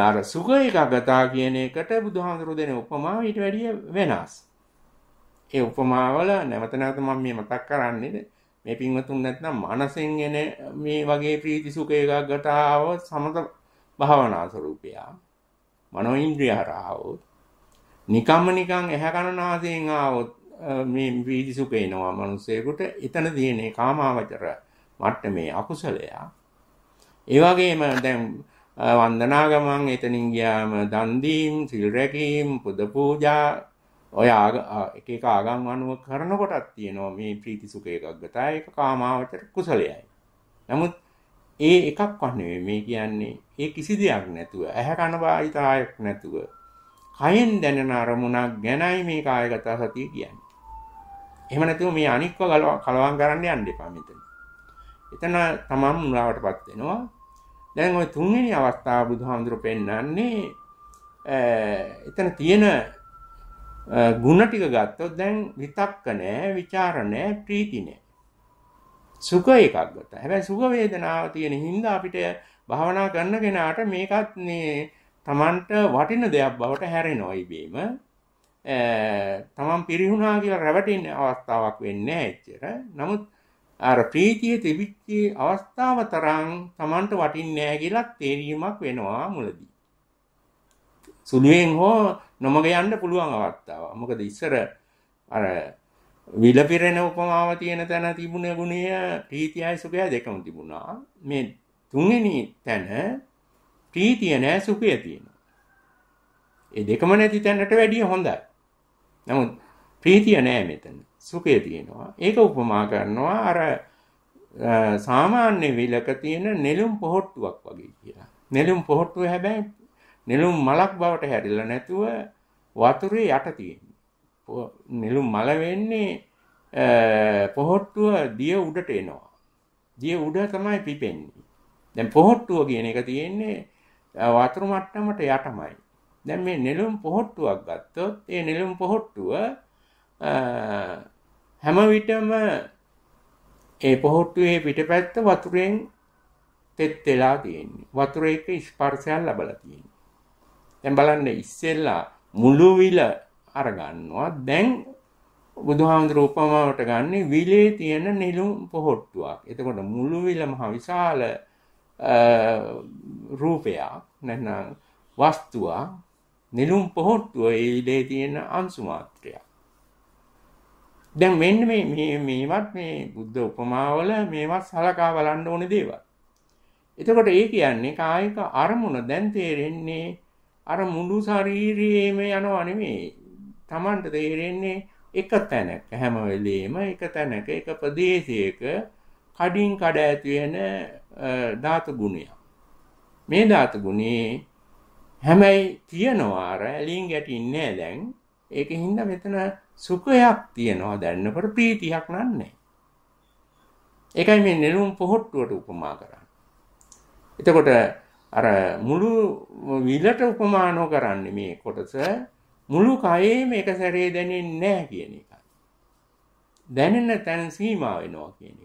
අර සුඛය ගගතා කියන එකට බුදුහාමුදුරු දෙන උපමාව ඊට වැඩිය වෙනස්. ඒ උපමාවල නැවත නැවත මම මේ මතක් කරන්නේ මේ පින්වතුන් නැත්නම් මනසෙන් එන මේ වගේ ප්‍රීති සුඛ එකකටාව සමත භාවනා ස්වરૂපය මනෝ ඉන්ද්‍රිය හරහා නිකම්ම නිකං ඇහැ කණනාසයෙන් ආවොත් මේ වීදිසු පේනවා මනුස්සයෙකුට එතන තියෙනේ කාමාවචර මට්ටමේ අකුසලයා. ඒ වගේම දැන් වන්දනා ගමන් එතනින් ගියාම දන් දීම්, සිල් රැකීම්, පුද පූජා ඔය එක එක ආගම් අනුව කරන කොටක් තියෙනවා මේ ප්‍රීති සුඛ එකක් ගතා ඒක කාමාවචර කුසලයයි. නමුත් ඒ එකක්වත් නෙවෙයි මේ කියන්නේ ඒ කිසි දෙයක් නැතුව ඇහැ කන වායිතායක් නැතුව කයෙන් දැනෙන අරමුණක් ගැනයි මේ කායගත සතිය කියන්නේ. එහෙම නැතුව මේ අනික්ව කලවම් කරන්න යන්න එපා මෙතන. එතන තමම් මුලාවටපත් වෙනවා. දැන් ওই තුන්වෙනි අවස්ථාව බුදුහාමුදුරු පෙන්වන්නේ එතන තියෙන ಗುಣ ටික ගත්තොත් දැන් විතක්ක නැහැ, ਵਿਚාර නැහැ, ප්‍රීති නැහැ. සුඛ එකක් ගත්තා. හැබැයි සුඛ වේදනාව තියෙන හින්දා අපිට භාවනා කරන කෙනාට මේකත් මේ තමන්ට වටින දෙයක් බවට හැරෙනවා ඉබේම තමන් පිරිහුණා කියලා රැවටෙන අවස්ථාවක් වෙන්නේ එච්චර නමුත් අර ප්‍රීතිය තිබිච්චි අවස්ථාව තරම් තමන්ට වටින්නේ නැහැ කියලා තේරීමක් වෙනවා මුලදී සුළුවෙන් හෝ නොමග යන්න පුළුවන් අවස්ථාව මොකද ඉස්සර අර විලපිරෙන උපමාව තියෙන තැන තිබුණ ගුණය ප්‍රීතියයි සුඛය දෙකම තිබුණා මේ තුන්වෙනි තැන ප්‍රීතිය නෑ සුඛය තියෙනවා. ඒ දෙකම නැති තැනට වැඩිය හොඳයි. නමුත් ප්‍රීතිය නෑ මෙතන. සුඛය තියෙනවා. ඒක උපමා කරනවා අර සාමාන්‍ය විලක තියෙන නෙළුම් පොහට්ටුවක් වගේ කියලා. නෙළුම් පොහට්ටුව හැබැයි නෙළුම් මලක් බවට හැරිලා නැතුව වතුරේ යට තියෙනවා. නෙළුම් මල වෙන්නේ පොහට්ටුව දිය උඩට එනවා. දිය උඩ තමයි පිපෙන්නේ. දැන් පොහට්ටුව කියන එක තියෙන්නේ වතුරු මට්ටමට යටමයි. දැන් මේ නෙළුම් පොහොට්ටුවක් ගත්තොත් ඒ නෙළුම් පොහොට්ටුව හැම විටම ඒ පොහොට්ටුවේ පිටපැත්ත වතුරෙන් තෙත් වෙලා තියෙන්නේ. වතුරේ එක ස්පර්ශයක් ලැබලා තියෙන්නේ. දැන් බලන්න ඉස්සෙල්ලා මුළු විල අර ගන්නවා. දැන් බුදුහාමුදුර උපමාවට ගන්නේ විලේ තියෙන නිලුම් පොහොට්ටුවක්. එතකොට මුළු විල මහ විශාල රූපයක් නැත්නම් වස්තුවක් නිලුම් පොහොට්ටුව ඒ ඉඩේ තියෙන අංශු මාත්‍රයක්. දැන් මෙන්න මේ මේ මේවත් මේ බුද්ධ උපමාවල මේවත් සලකා බලන්න ඕනේ දේවල්. එතකොට ඒ කියන්නේ කායික අරමුණ දැන් තේරෙන්නේ අර මුළු ශරීරයේම යනවා නෙමෙයි. Tamanට තේරෙන්නේ එක තැනක හැම වෙලෙම එක තැනක එක ප්‍රදේශයක කඩින් කඩ ඇති වෙන ධාතු ගුණයක්. මේ ධාතු ගුණේ හැමයි තියනවා අර ඇලින් ගැටින්නේ දැන්. ඒකෙන් හින්දා මෙතන සුඛයක් තියනවා දැන්නකොට ප්‍රීතියක් නන්නේ. ඒකයි මේ නෙළුම් පොහට්ටුවට උපමා කරන්නේ. එතකොට අර මුළු විලට උපමානෝ කරන්නේ මේ කොටස මුළු කයේ මේක සැරේ දැනෙන්නේ නැහැ කියන එකයි. දැනෙන තැන සීමා වෙනවා කියන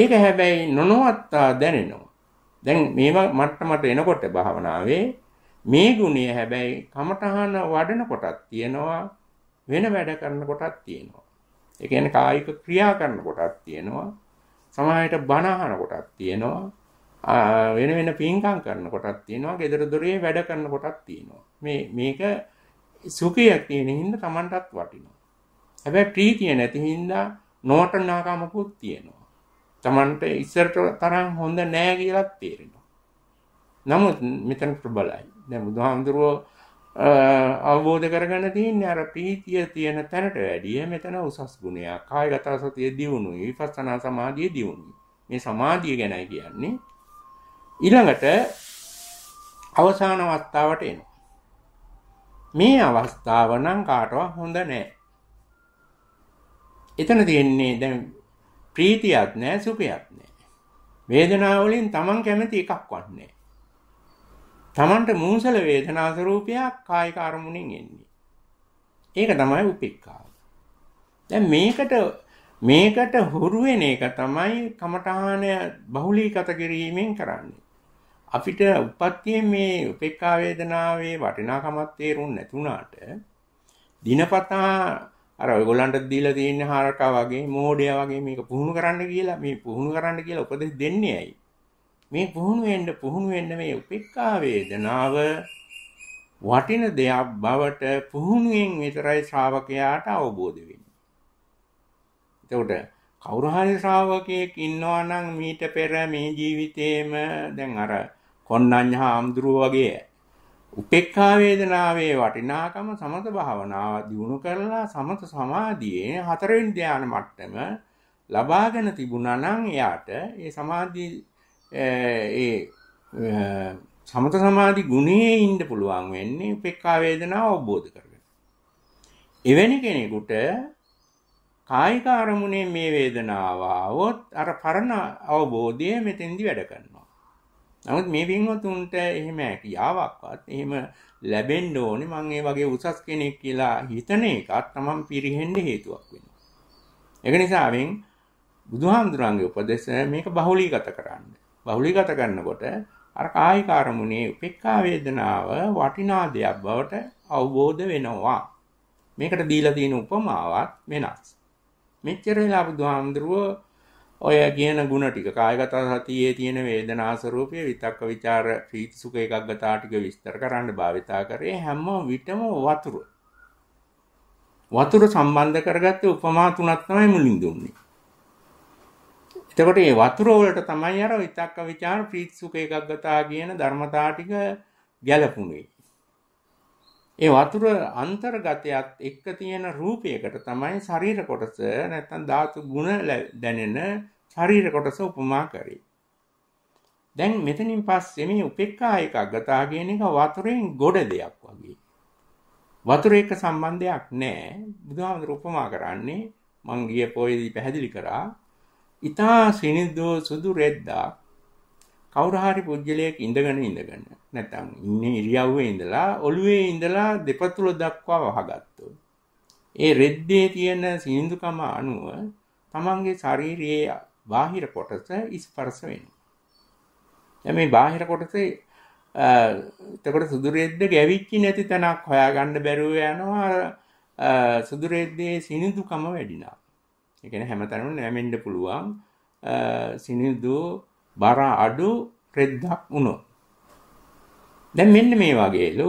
ඒක හැබැයි නොනවත්තා දැනෙනවා. දැන් මේවා මට්ටමට එනකොට භාවනාවේ මේ ගුණය හැබැයි කමඨහන වඩන කොටත් තියෙනවා වෙන වැඩ කරන කොටත් තියෙනවා. ඒ කියන්නේ කායික ක්‍රියා කරන කොටත් තියෙනවා. සමාහයට බණ අහන කොටත් තියෙනවා. වෙන වෙන පින්කම් කරන කොටක් තියෙනවා ගෙදර දොරේ වැඩ කරන කොටක් තියෙනවා මේ මේක සුඛයක් තියෙන හින්දා Tamanටත් වටිනවා හැබැයි ප්‍රීතිය නැති හින්දා නොවටනාකමකුත් තියෙනවා Tamanට ඉස්සරට තරම් හොඳ නෑ කියලා තේරෙනවා. නමුත් මෙතන ප්‍රබලයි. දැන් බුදුහාමුදුරුවෝ අවබෝධ කරගන්න තියන්නේ අර ප්‍රීතිය තියෙන තැනට වැඩිය මෙතන උසස් ගුණයක්. කායගත සතිය දියුණුයි, විපස්සනා සමාධිය දියුණුයි. මේ සමාධිය ගැනයි කියන්නේ. ඊළඟට අවසාන අවස්ථාවට එනවා. මේ අවස්ථාව නම් කාටවත් හොඳ නෑ. එතන තියෙන්නේ දැන් ප්‍රීතියක් නැහැ සුඛයක් නැහැ. වේදනාව වලින් Taman කැමති එකක්වත් නැහැ. Tamanට මූසල වේදනා ස්වરૂපයක් කායික අරමුණෙන් එන්නේ. ඒක තමයි උපේක්ඛාව. දැන් මේකට මේකට හුරු වෙන එක තමයි කමඨාන බහුලීගත කිරීමෙන් කරන්නේ. අපිට උපත්තියේ මේ උපේක්ඛා වේදනාවේ වටිනාකමක් තේරුම් නැතුණාට දිනපතා අර ඔයගොල්ලන්ට දීලා තියෙන හරකා වගේ මෝඩයා වගේ මේක පුහුණු කරන්න කියලා මේ පුහුණු කරන්න කියලා උපදෙස් දෙන්නේ ඇයි මේ පුහුණු වෙන්න පුහුණු වෙන්න මේ උපේක්ඛා වේදනාව වටින දෙයක් බවට පුහුණුවෙන් විතරයි ශ්‍රාවකයාට අවබෝධ වෙන්නේ එතකොට කවුරු හරි ශ්‍රාවකයෙක් ඉන්නවා නම් මීට පෙර මේ ජීවිතේම දැන් අර කොණ්ණඤ්ඤා අම්දුරුව වගේ උපේක්ඛා වේදනාවේ වටිනාකම සමත භාවනාව දියුණු කරලා සමත සමාධියේ හතරවෙනි ධානය මට්ටම ලබාගෙන තිබුණා නම් එයාට ඒ සමාධි ඒ සමත සමාධි ගුණයේ ඉන්න පුළුවන් වෙන්නේ උපේක්ඛා වේදනාව අවබෝධ කරගෙන. එවැනි කෙනෙකුට කායික අරමුණේ මේ වේදනාව આવොත් අර පරණ අවබෝධය මෙතෙන්දි වැඩ කරනවා. නමුත් මේ පින්වතුන්ට එහෙම හැකියාවක්වත් එහෙම ලැබෙන්න ඕනේ මම ඒ වගේ උසස් කෙනෙක් කියලා හිතන එකත් තමන් පිරිහෙන්න හේතුවක් වෙනවා. ඒක නිසාවෙන් බුදුහාමුදුරන්ගේ උපදේශ මේක බහුලීගත කරන්න. බහුලීගත කරනකොට අර කායික අරමුණේ උපේක්ඛා වේදනාව වටිනා දෙයක් බවට අවබෝධ වෙනවා. මේකට දීලා තියෙන උපමාවත් වෙනස්. මෙච්චර වෙලා බුදුහාමුදුරුවෝ ඔය කියන ගුණ ටික කායගත සතියේ තියෙන වේදනා ස්වરૂපය විතක්ක ਵਿਚාර ප්‍රීති සුඛ එකග්ගතා ටික විස්තර කරන්න භාවිතා කරේ හැම විටම වතුර වතුර සම්බන්ධ කරගත්තේ උපමා තුනක් තමයි මුලින් දුන්නේ එතකොට මේ වතුර වලට තමයි අර විතක්ක ਵਿਚාර ප්‍රීති සුඛ එකග්ගතා කියන ධර්මතා ටික ගැලපුණේ ඒ වතුර අන්තර්ගතයත් එක්ක තියෙන රූපයකට තමයි ශරීර කොටස නැත්නම් ධාතු ගුණ දැනෙන ශරීර කොටස උපමා කරේ. දැන් මෙතනින් පස්සේ මේ උපේක්ඛා එකගතා කියන එක වතුරෙන් ගොඩ දෙයක් වගේ. වතුර එක්ක සම්බන්ධයක් නැහැ. බුදුහාමුදුර උපමා කරන්නේ මං ගිය පොයේදී පැහැදිලි කරා. ඊතා සිනිද්දෝ සුදු රෙද්දක් කවුරු හරි පුජ්‍යලයක් ඉඳගෙන ඉඳගෙන නැත්නම් ඉන්නේ ඉරියව්වේ ඉඳලා ඔළුවේ ඉඳලා දෙපතුල දක්වා වහගත්තොත් ඒ රෙද්දේ තියෙන සිනිඳුකම අනුව තමන්ගේ ශාරීරියේ බාහිර කොටස ස්පර්ශ වෙනවා. දැන් මේ බාහිර කොටසේ එතකොට සුදු රෙද්ද ගැවිච්චි නැති තැනක් හොයාගන්න බැරුව යනවා සුදු රෙද්දේ සිනිඳුකම වැඩිනවා. ඒ කියන්නේ හැමතැනම නැමෙන්න පුළුවන් සිනිඳු බර අඩු රෙද්දක් වුණොත්. දැන් මෙන්න මේ වගේලු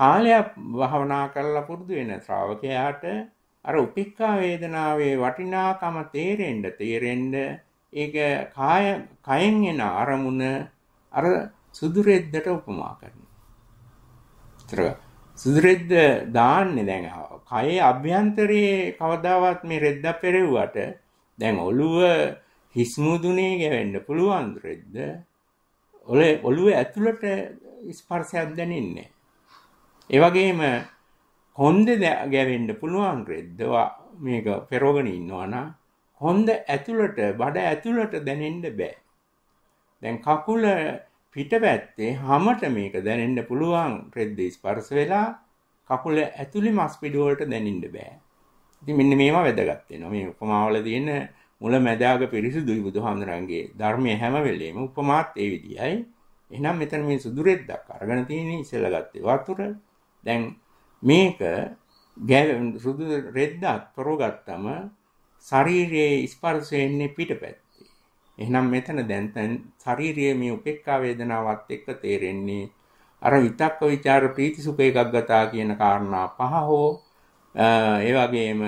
කාලයක් භවනා කරලා පුරුදු වෙන ශ්‍රාවකයාට අර උපේක්ඛා වේදනාවේ වටිනාකම තේරෙන්න තේරෙන්න ඒක කාය කයෙන් එන අරමුණ අර සුදු රෙද්දට උපමා කරනවා. සුදු රෙද්ද දාන්නේ දැන් කයේ අභ්‍යන්තරයේ කවදාවත් මේ රෙද්ද පෙරෙව්වට දැන් ඔළුව හිස්මුදුනේ ගැවෙන්න පුළුවන් දුරෙද්ද ඔලේ ඔළුව ඇතුළට ස්පර්ශයක් දැනෙන්නේ ඒ වගේම කොන්ද ගැවෙන්න පුළුවන් රෙද්දවා මේක පෙරෝගෙන ඉන්නවා නම් කොන්ද ඇතුළට බඩ ඇතුළට දැනෙන්න බෑ දැන් කකුල පිටපැත්තේ හැමත මේක දැනෙන්න පුළුවන් රෙද්ද ස්පර්ශ වෙලා කකුල ඇතුළේ මස් පිඩුවලට දැනෙන්න බෑ ඉතින් මෙන්න මේවා වැදගත් වෙනවා මේ උපමාවල තියෙන මුල මැදාග පිරිසිදුයි බුදුහාමුදුරන්ගේ ධර්මය හැම වෙලේම උපමාත් ඒ විදිහයි. එහෙනම් මෙතන මේ සුදුරෙද්දක් අරගෙන තියෙන්නේ ඉස්සෙල්ලා ගත්තේ වතුර. දැන් මේක සුදු රෙද්දක් පරවගත්තම ශරීරයේ ස්පර්ශ වෙන්නේ පිටපැත්තේ. එහෙනම් මෙතන දැන් ශරීරයේ මේ උපේක්ඛා වේදනාවත් එක්ක තේරෙන්නේ අර විතක්ක ਵਿਚාර ප්‍රීති සුඛ එකක් ගතා කියන කාරණා පහ හෝ ඒ වගේම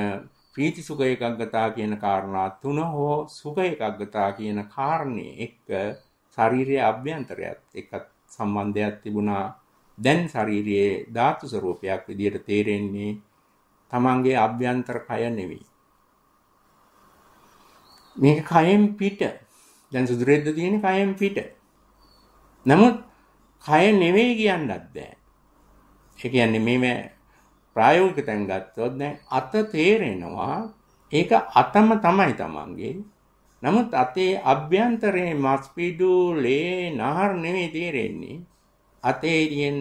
ප්‍රීති සුඛ ඒකග්ගතා කියන කාරණා තුන හෝ සුඛ ඒකග්ගතා කියන කාරණේ එක්ක ශාරීරියේ අභ්‍යන්තරයත් එක්ක සම්බන්ධයක් තිබුණා දැන් ශාරීරියේ ධාතු ස්වરૂපයක් විදියට තේරෙන්නේ තමන්ගේ අභ්‍යන්තර කය නෙවෙයි මේක කයෙන් පිට දැන් සුදුරෙද්ද තියෙන කයෙන් පිට. නමුත් කය නෙවෙයි කියන්නත් බෑ. ඒ කියන්නේ මේ ප්‍රායෝගික තැන් ගත්තොත් දැන් අත තේරෙනවා ඒක අතම තමයි තමන්ගේ නමුත් අතේ අභ්‍යන්තරයේ මස්පිඩු ලේ නහර නෙවෙයි තේරෙන්නේ අතේ තියෙන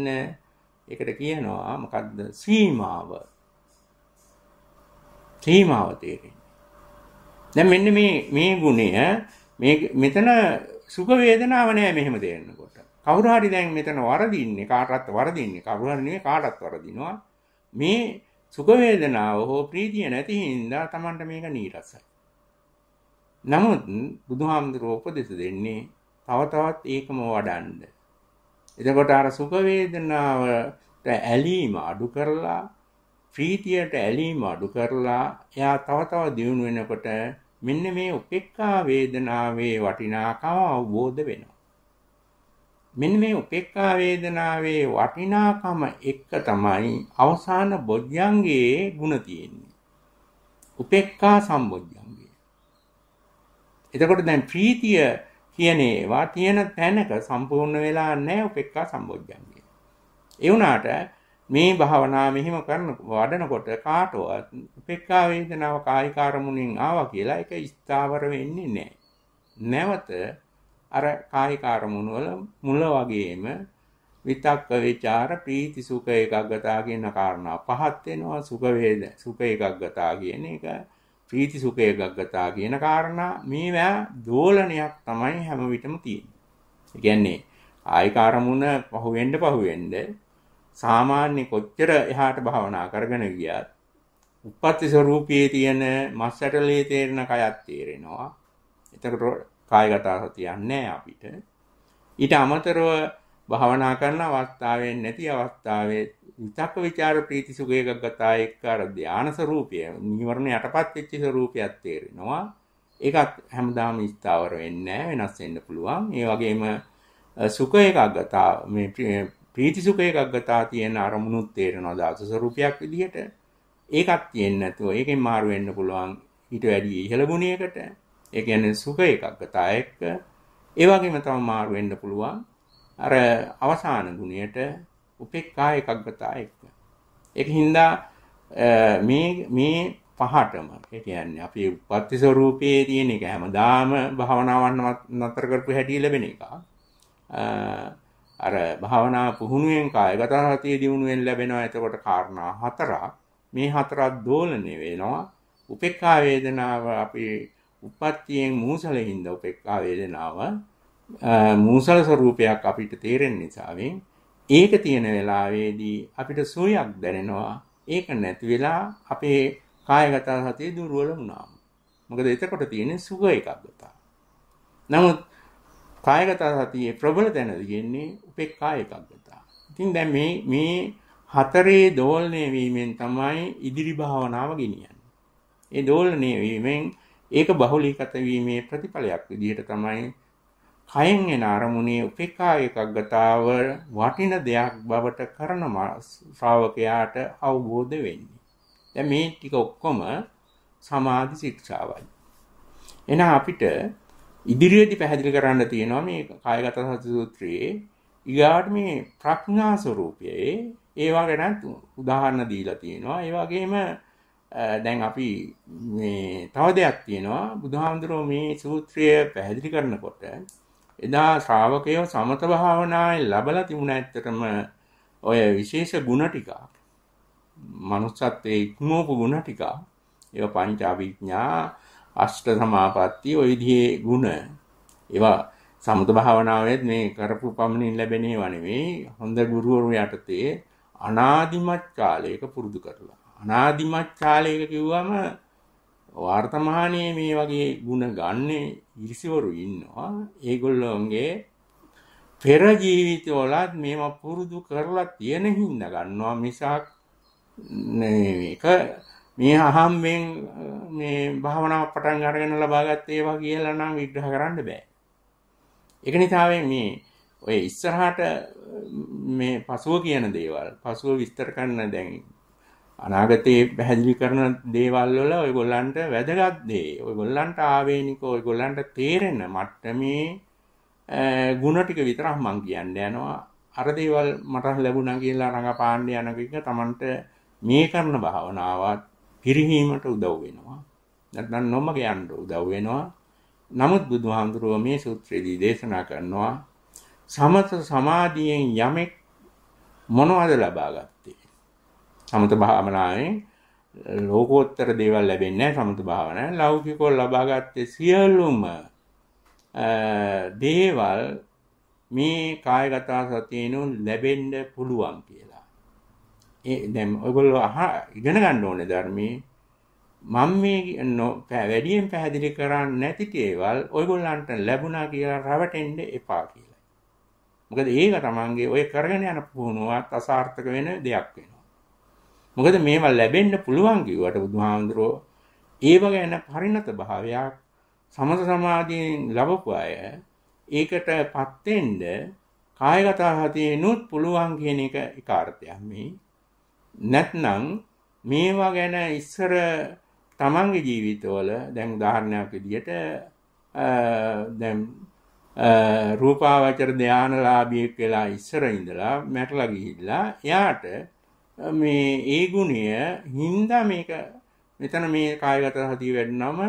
ඒකට කියනවා මොකද්ද සීමාව සීමාව තේරෙන්නේ දැන් මෙන්න මේ මේ ගුණය මේ මෙතන සුඛ වේදනාව නෑ මෙහෙම දෙන්නකොට කවුරු හරි දැන් මෙතන වරදින්නේ කාටවත් වරදින්නේ කවුරු හරි නෙවෙයි කාටවත් වරදිනවා මේ සුඛ වේදනාව හෝ ප්‍රීතිය නැති හින්දා Tamanට මේක නීරසයි. නමුත් බුදුහාමුදුරුවෝ උපදෙස් දෙන්නේ තව තවත් ඒකම වඩන්න. එතකොට අර සුඛ වේදනාවට ඇලීම අඩු කරලා ප්‍රීතියට ඇලීම අඩු කරලා එයා තව තව දියුණු වෙනකොට මෙන්න මේ උපේක්ඛා වේදනාවේ වටිනාකම අවබෝධ වෙනවා. මෙන්න මේ උපේක්ඛා වේදනාවේ වටිනාකම එක තමයි අවසාන බොජ්ජංගයේ ಗುಣ තියෙන්නේ. උපේක්ඛා සම්බොජ්ජංගය. එතකොට දැන් ප්‍රීතිය කියන ඒවා තියෙන තැනක සම්පූර්ණ වෙලා නැහැ උපේක්ඛා සම්බොජ්ජංගය. ඒ වුණාට මේ භාවනා මෙහිම කරන වඩනකොට කාටවත් උපේක්ඛා වේදනාව කායිකාරමුණින් ආවා කියලා ඒක ස්ථාවර වෙන්නේ නැහැ. නැවත අර කායික අරමුණු වල මුල වගේම විතක්ක ਵਿਚාර ප්‍රීති සුඛ ඒකග්ගතා කියන කාරණා පහත් වෙනවා සුඛ වේද සුඛ ඒකග්ගතා කියන එක ප්‍රීති සුඛ ඒකග්ගතා කියන කාරණා මේවා දෝලනයක් තමයි හැම විටම තියෙන්නේ. ඒ කියන්නේ ආයික අරමුණ පහුවෙන්න පහුවෙන්න සාමාන්‍ය කොච්චර එහාට භාවනා කරගෙන ගියත් උපත් ස්වરૂපයේ තියෙන මස් ඇටලේ තේරෙන කයත් තේරෙනවා. එතකොට කායගත සතියක් නැහැ අපිට. ඊට අමතරව භාවනා කරන අවස්ථාවෙන් නැති අවස්ථාවේ විතක්ක ਵਿਚාර ප්‍රීති සුඛයක ගතා එක්ක අර ධානා ස්වરૂපය නිවර්ණ යටපත් වෙච්ච ස්වરૂපයක් තේරෙනවා. ඒකත් හැමදාම ස්ථාවර වෙන්නේ නැහැ වෙනස් වෙන්න පුළුවන්. ඒ වගේම සුඛයක ගතා මේ ප්‍රීති සුඛයක ගතා තියෙන අරමුණුත් තේරෙනවා දාස ස්වરૂපයක් විදිහට. ඒකක් තියෙන්නේ නැතුව ඒකෙන් මාරු වෙන්න පුළුවන් ඊට වැඩි ඉහළ ගුණයකට. ඒ කියන්නේ සුඛ ඒකග්ගතාව එක්ක ඒ වගේම තමයි මාරු වෙන්න පුළුවන් අර අවසාන ගුණයට උපේක්ඛා ඒකග්ගතාව එක්ක. ඒක හින්දා මේ මේ පහටම ඒ කියන්නේ අපි උපත්ති ස්වરૂපයේ තියෙන එක හැමදාම භවනාවන් නතර කරපු හැටි ලැබෙන එක. අර භාවනා පුහුණුවෙන් කායගත සතිය දිනුවෙන් ලැබෙනවා. එතකොට කාරණා හතරක් මේ හතරක් දෝලණය වෙනවා. උපේක්ඛා වේදනාව අපි උපත්තියෙන් මූසලහින්ද උපෙක්කා වේදනාව මූසල ස්වරූපයක් අපිට තේරෙන නිසාවෙන් ඒක තියෙන වෙලාවේදී අපිට සුවයක් දැනෙනවා. ඒක නැති වෙලා අපේ කායගත සතිය දුර්වල වුණා. මොකද එතකොට තියෙන සුඛ එකක් ගතා. නමුත් කායගත සතියේ ප්‍රබල තැන තියෙන්නේ උපේක්ඛා එකක් ගතා. ඉතින් දැන් මේ මේ හතරේ දෝලණය වීමෙන් තමයි ඉදිරි භාවනාව ගෙනියන්නේ. ඒ දෝලණය වීමෙන් ඒක බහුලීකත වීමේ ප්‍රතිඵලයක් විදිහට තමයි කයෙන් එන අරමුණේ උපේක්ඛා එකග්ගතාව වටින දෙයක් බවට කරන ශ්‍රාවකයාට අවබෝධ වෙන්නේ. දැන් මේ ටික ඔක්කොම සමාධි ශික්ෂාවයි. එහෙනම් අපිට ඉදිරියේදී පැහැදිලි කරන්න තියෙනවා මේ කායගත සති සූත්‍රයේ ඊගාට මේ ප්‍රඥා ස්වરૂපයේ ඒවා ගැන උදාහරණ දීලා තියෙනවා. ඒ වගේම දැන් අපි මේ තව දෙයක් තියෙනවා බුදුහාමුදුරුවෝ මේ සූත්‍රය පැහැදිලි කරනකොට එදා ශ්‍රාවකයෝ සමත භාවනාවෙන් ලබලා තිබුණ ඇත්තටම ඔය විශේෂ ಗುಣ ටික manussත්වයේ ඉක්මවපු ಗುಣ ටික ඒවා පංච අවිඥා අෂ්ට සමාපatti ඔය විදිහේ ಗುಣ ඒවා සමත භාවනාවෙත් මේ කරපු පමණින් ලැබෙනේව නෙවෙයි හොඳ ගුරුවරු යටතේ අනාදිමත් කාලයක පුරුදු කරලා අනාදිමත් කාලයක කිව්වම වර්තමානයේ මේ වගේ ಗುಣ ගන්නේ ඉරිසිවරු ඉන්නවා. ඒගොල්ලෝන්ගේ පෙර ජීවිතවලත් මේව පුරුදු කරලා තියෙන හින්දා ගන්නවා මිසක් මේක මේ අහම්බෙන් මේ භාවනාව පටන් අරගෙන ලබාගත් ඒවා කියලා නම් විග්‍රහ කරන්න බෑ. ඒක නිසා මේ ඔය ඉස්සරහට මේ පසුව කියන දේවල් පසුව විස්තර කරන්න දැන් අනාගතයේ පැහැදිලි කරන දේවල් වල ඔයගොල්ලන්ට වැදගත් දේ ඔයගොල්ලන්ට ආවේනික ඔයගොල්ලන්ට තේරෙන මට්ටමේ ಗುಣ ටික විතරක් මම කියන්න යනවා අර දේවල් මට ලැබුණා කියලා රඟපාන්න යන එක තමන්ට මේ කරන භාවනාවත් පිරිහීමට උදව් වෙනවා නැත්නම් නොමග යන්න උදව් වෙනවා නමුත් බුදුහාමුදුරුව මේ සූත්‍රයේදී දේශනා කරනවා සමත සමාධියෙන් යමෙක් මොනවද ලබාගත් සමත භාවනාවේ ලෝකෝත්තර දේවල් ලැබෙන්නේ සමත භාවනාව. ලෞකිකව ලබාගත්තේ සියලුම දේවල් මේ කායගත සතියෙනුන් ලැබෙන්න පුළුවන් කියලා. ඒ දැන් ඔයගොල්ලෝ අහ ඉගෙන ගන්න ඕනේ ධර්මයේ. මම මේ වැඩියෙන් පැහැදිලි කරන්නේ නැති කේවල් ඔයගොල්ලන්ට ලැබුණා කියලා රවටෙන්න එපා කියලා. මොකද ඒක තමන්ගේ ඔය කරගෙන යන පුහුණුවත් අසාර්ථක වෙන දෙයක් වෙනවා. මොකද මේවා ලැබෙන්න පුළුවන් කිව්වට බුදුහාමුදුරෝ ඒව ගැන පරිණත භාවයක් සමත සමාධියෙන් ලබපු අය ඒකටපත් වෙන්න කායගත හතියනොත් පුළුවන් කියන එක එක අර්ථයක් මේ නැත්නම් මේවා ගැන ඉස්සර තමන්ගේ ජීවිතවල දැන් උදාහරණයක් විදිහට දැන් රූපාවචර ධානලාභියෙක් වෙලා ඉස්සර ඉඳලා මැටලා ගිහිල්ලා එයාට මේ ඒ ගුණය හින්දා මේක මෙතන මේ කායගත සතිය වැඩනම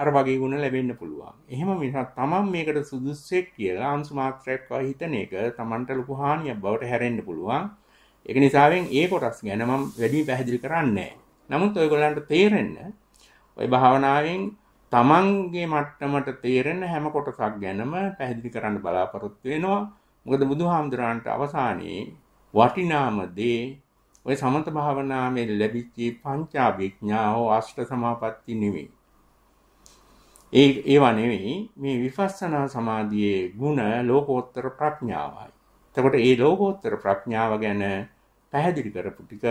අර වගේ ගුණ ලැබෙන්න පුළුවන්. එහෙම මිනිහක් තමන් මේකට සුදුස්සෙක් කියලා අංශු මාත්‍රයක් වගේ හිතන එක තමන්ට ලොකු හානියක් බවට හැරෙන්න පුළුවන්. ඒක නිසාවෙන් ඒ කොටස් ගැන මම වැඩි පැහැදිලි කරන්නේ නමුත් ඔයගොල්ලන්ට තේරෙන්න ওই භාවනාවෙන් තමන්ගේ මට්ටමට තේරෙන හැම කොටසක් ගැනම පැහැදිලි කරන්න බලාපොරොත්තු වෙනවා. මොකද බුදුහාමුදුරන්ට අවසානයේ වටිනාම දේ ඔය සමත භාවනාවේ ලැබිච්ච පංචාභිඥා හෝ අෂ්ට සමාපatti නෙවෙයි. ඒ ඒවා නෙවෙයි මේ විපස්සනා සමාධියේ ಗುಣ ලෝකෝත්තර ප්‍රඥාවයි. එතකොට මේ ලෝකෝත්තර ප්‍රඥාව ගැන පැහැදිලි කරපු ටික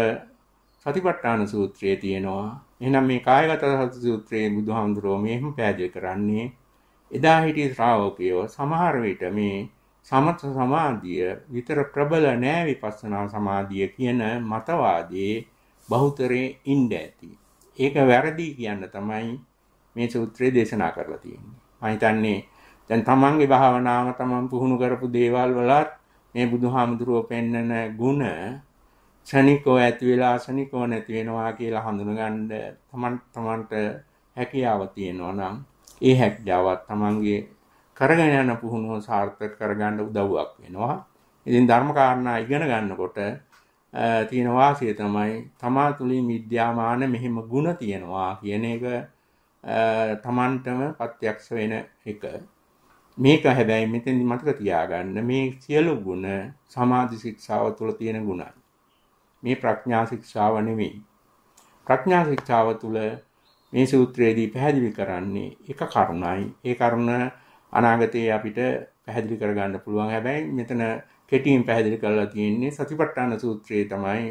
සතිපට්ඨාන සූත්‍රයේ තියෙනවා. එහෙනම් මේ කායගත සති සූත්‍රයේ බුදුහාමුදුරුවෝ මේම පැහැදිලි කරන්නේ එදා හිටි ශ්‍රාවකයෝ සමහර විට මේ සමත සමාධිය විතර ප්‍රබල නෑ විපස්සනා සමාධිය කියන මතවාදයේ බහුතරේ ඉන්න ඇති. ඒක වැරදි කියන්න තමයි මේ සූත්‍රයේ දේශනා කරලා තියෙන්නේ. මම හිතන්නේ දැන් තමන්ගේ භාවනාව තමන් පුහුණු කරපු දේවල් වලත් මේ බුදුහාමුදුරුව පෙන්නන ಗುಣ ශනිකෝ ඇති වෙලා ශනිකෝ නැති වෙනවා කියලා හඳුනගන්න තමන් තමන්ට හැකියාව තියෙනවා නම් ඒ හැකියාවත් තමන්ගේ කරගෙන යන පුහුණුව සාර්ථක කරගන්න උදව්වක් වෙනවා ඉතින් ධර්මකාරණා ඉගෙන ගන්නකොට තියෙන වාසිය තමයි තමා තුළින් විද්‍යාමාන මෙහෙම ಗುಣ තියෙනවා කියන එක තමන්ටම ප්‍රත්‍යක්ෂ වෙන එක මේක හැබැයි මෙතෙන්දි මතක තියාගන්න මේ සියලු ගුණ සමාධි ශික්ෂාව තුළ තියෙන ගුණයි. මේ ප්‍රඥා ශික්ෂාව නෙවෙයි. ප්‍රඥා ශික්ෂාව තුළ මේ සූත්‍රයේදී පැහැදිලි කරන්නේ එක කරුණයි. ඒ කරුණ අනාගතයේ අපිට පැහැදිලි කරගන්න පුළුවන් හැබැයි මෙතන කෙටියෙන් පැහැදිලි කරලා තියෙන්නේ සතිපට්ඨාන සූත්‍රයේ තමයි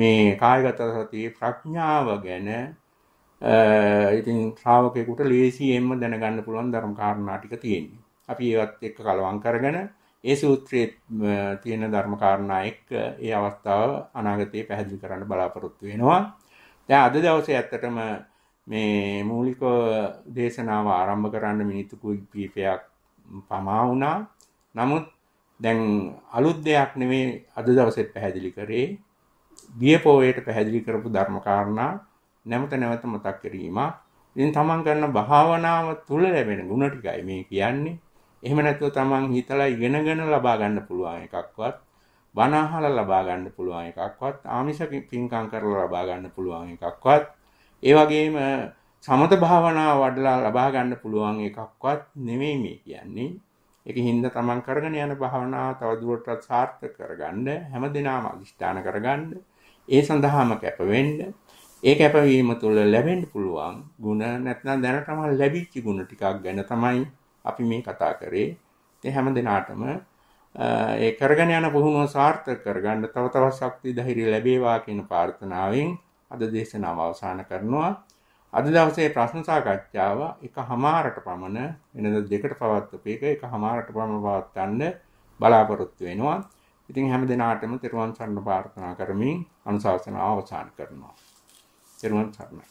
මේ කායගත සතියේ ප්‍රඥාව ගැන ඉතින් ශ්‍රාවකයෙකුට ලේසියෙන්ම දැනගන්න පුළුවන් ධර්ම කාරණා ටික තියෙන්නේ. අපි ඒවත් එක්ක කලවම් කරගෙන ඒ සූත්‍රයේ තියෙන ධර්ම කාරණා එක්ක ඒ අවස්ථාව අනාගතයේ පැහැදිලි කරන්න බලාපොරොත්තු වෙනවා. දැන් අද දවසේ ඇත්තටම මේ මූලික දේශනාව ආරම්භ කරන්න මිනිත්තු කිහිපයක් පමා වුණා. නමුත් දැන් අලුත් දෙයක් නෙමේ අද දවසේ පැහැදිලි කරේ. ගිය පොයේට පැහැදිලි කරපු ධර්ම කාරණා නැවත නැවත මතක් කිරීම. ඉතින් තමන් කරන භාවනාව තුල ලැබෙන ಗುಣ ටිකයි මේ කියන්නේ. එහෙම නැත්නම් තමන් හිතලා ඉගෙනගෙන ලබා ගන්න පුළුවන් එකක්වත් බණ අහලා ලබා ගන්න පුළුවන් එකක්වත් ආමිෂ පින්කම් කරලා ලබා ගන්න පුළුවන් එකක්වත් ඒ වගේම සමත භාවනා වඩලා ලබා ගන්න පුළුවන් එකක්වත් නෙමෙයි මේ කියන්නේ. ඒක හින්දා තමන් කරගෙන යන භාවනාව තවදුරටත් සාර්ථක කරගන්න හැම දිනම අදිෂ්ඨාන කරගන්න. ඒ සඳහාම කැප වෙන්න. ඒ කැපවීම තුළ ලැබෙන්න පුළුවන් ಗುಣ නැත්නම් දැනටම ලැබිච්ච ಗುಣ ටිකක් ගැන තමයි අපි මේ කතා කරේ. ඉතින් හැම දිනාටම ඒ කරගෙන යන පුහුණුව සාර්ථක කරගන්න තව තවත් ශක්තිය ධෛර්යය ලැබේවා කියන ප්‍රාර්ථනාවෙන් අද දේශනාව අවසාන කරනවා. අද දවසේ ප්‍රශ්න සාකච්ඡාව එක හමාරට පමණ වෙනද දෙකට පවත්වපු එක එක හමාරට පමණ පවත්වන්න බලාපොරොත්තු වෙනවා. ඉතින් හැම දිනාටම තෙරුවන් සරණ ප්‍රාර්ථනා කරමින් අනුශාසනාව අවසන් කරනවා. තෙරුවන් සරණයි.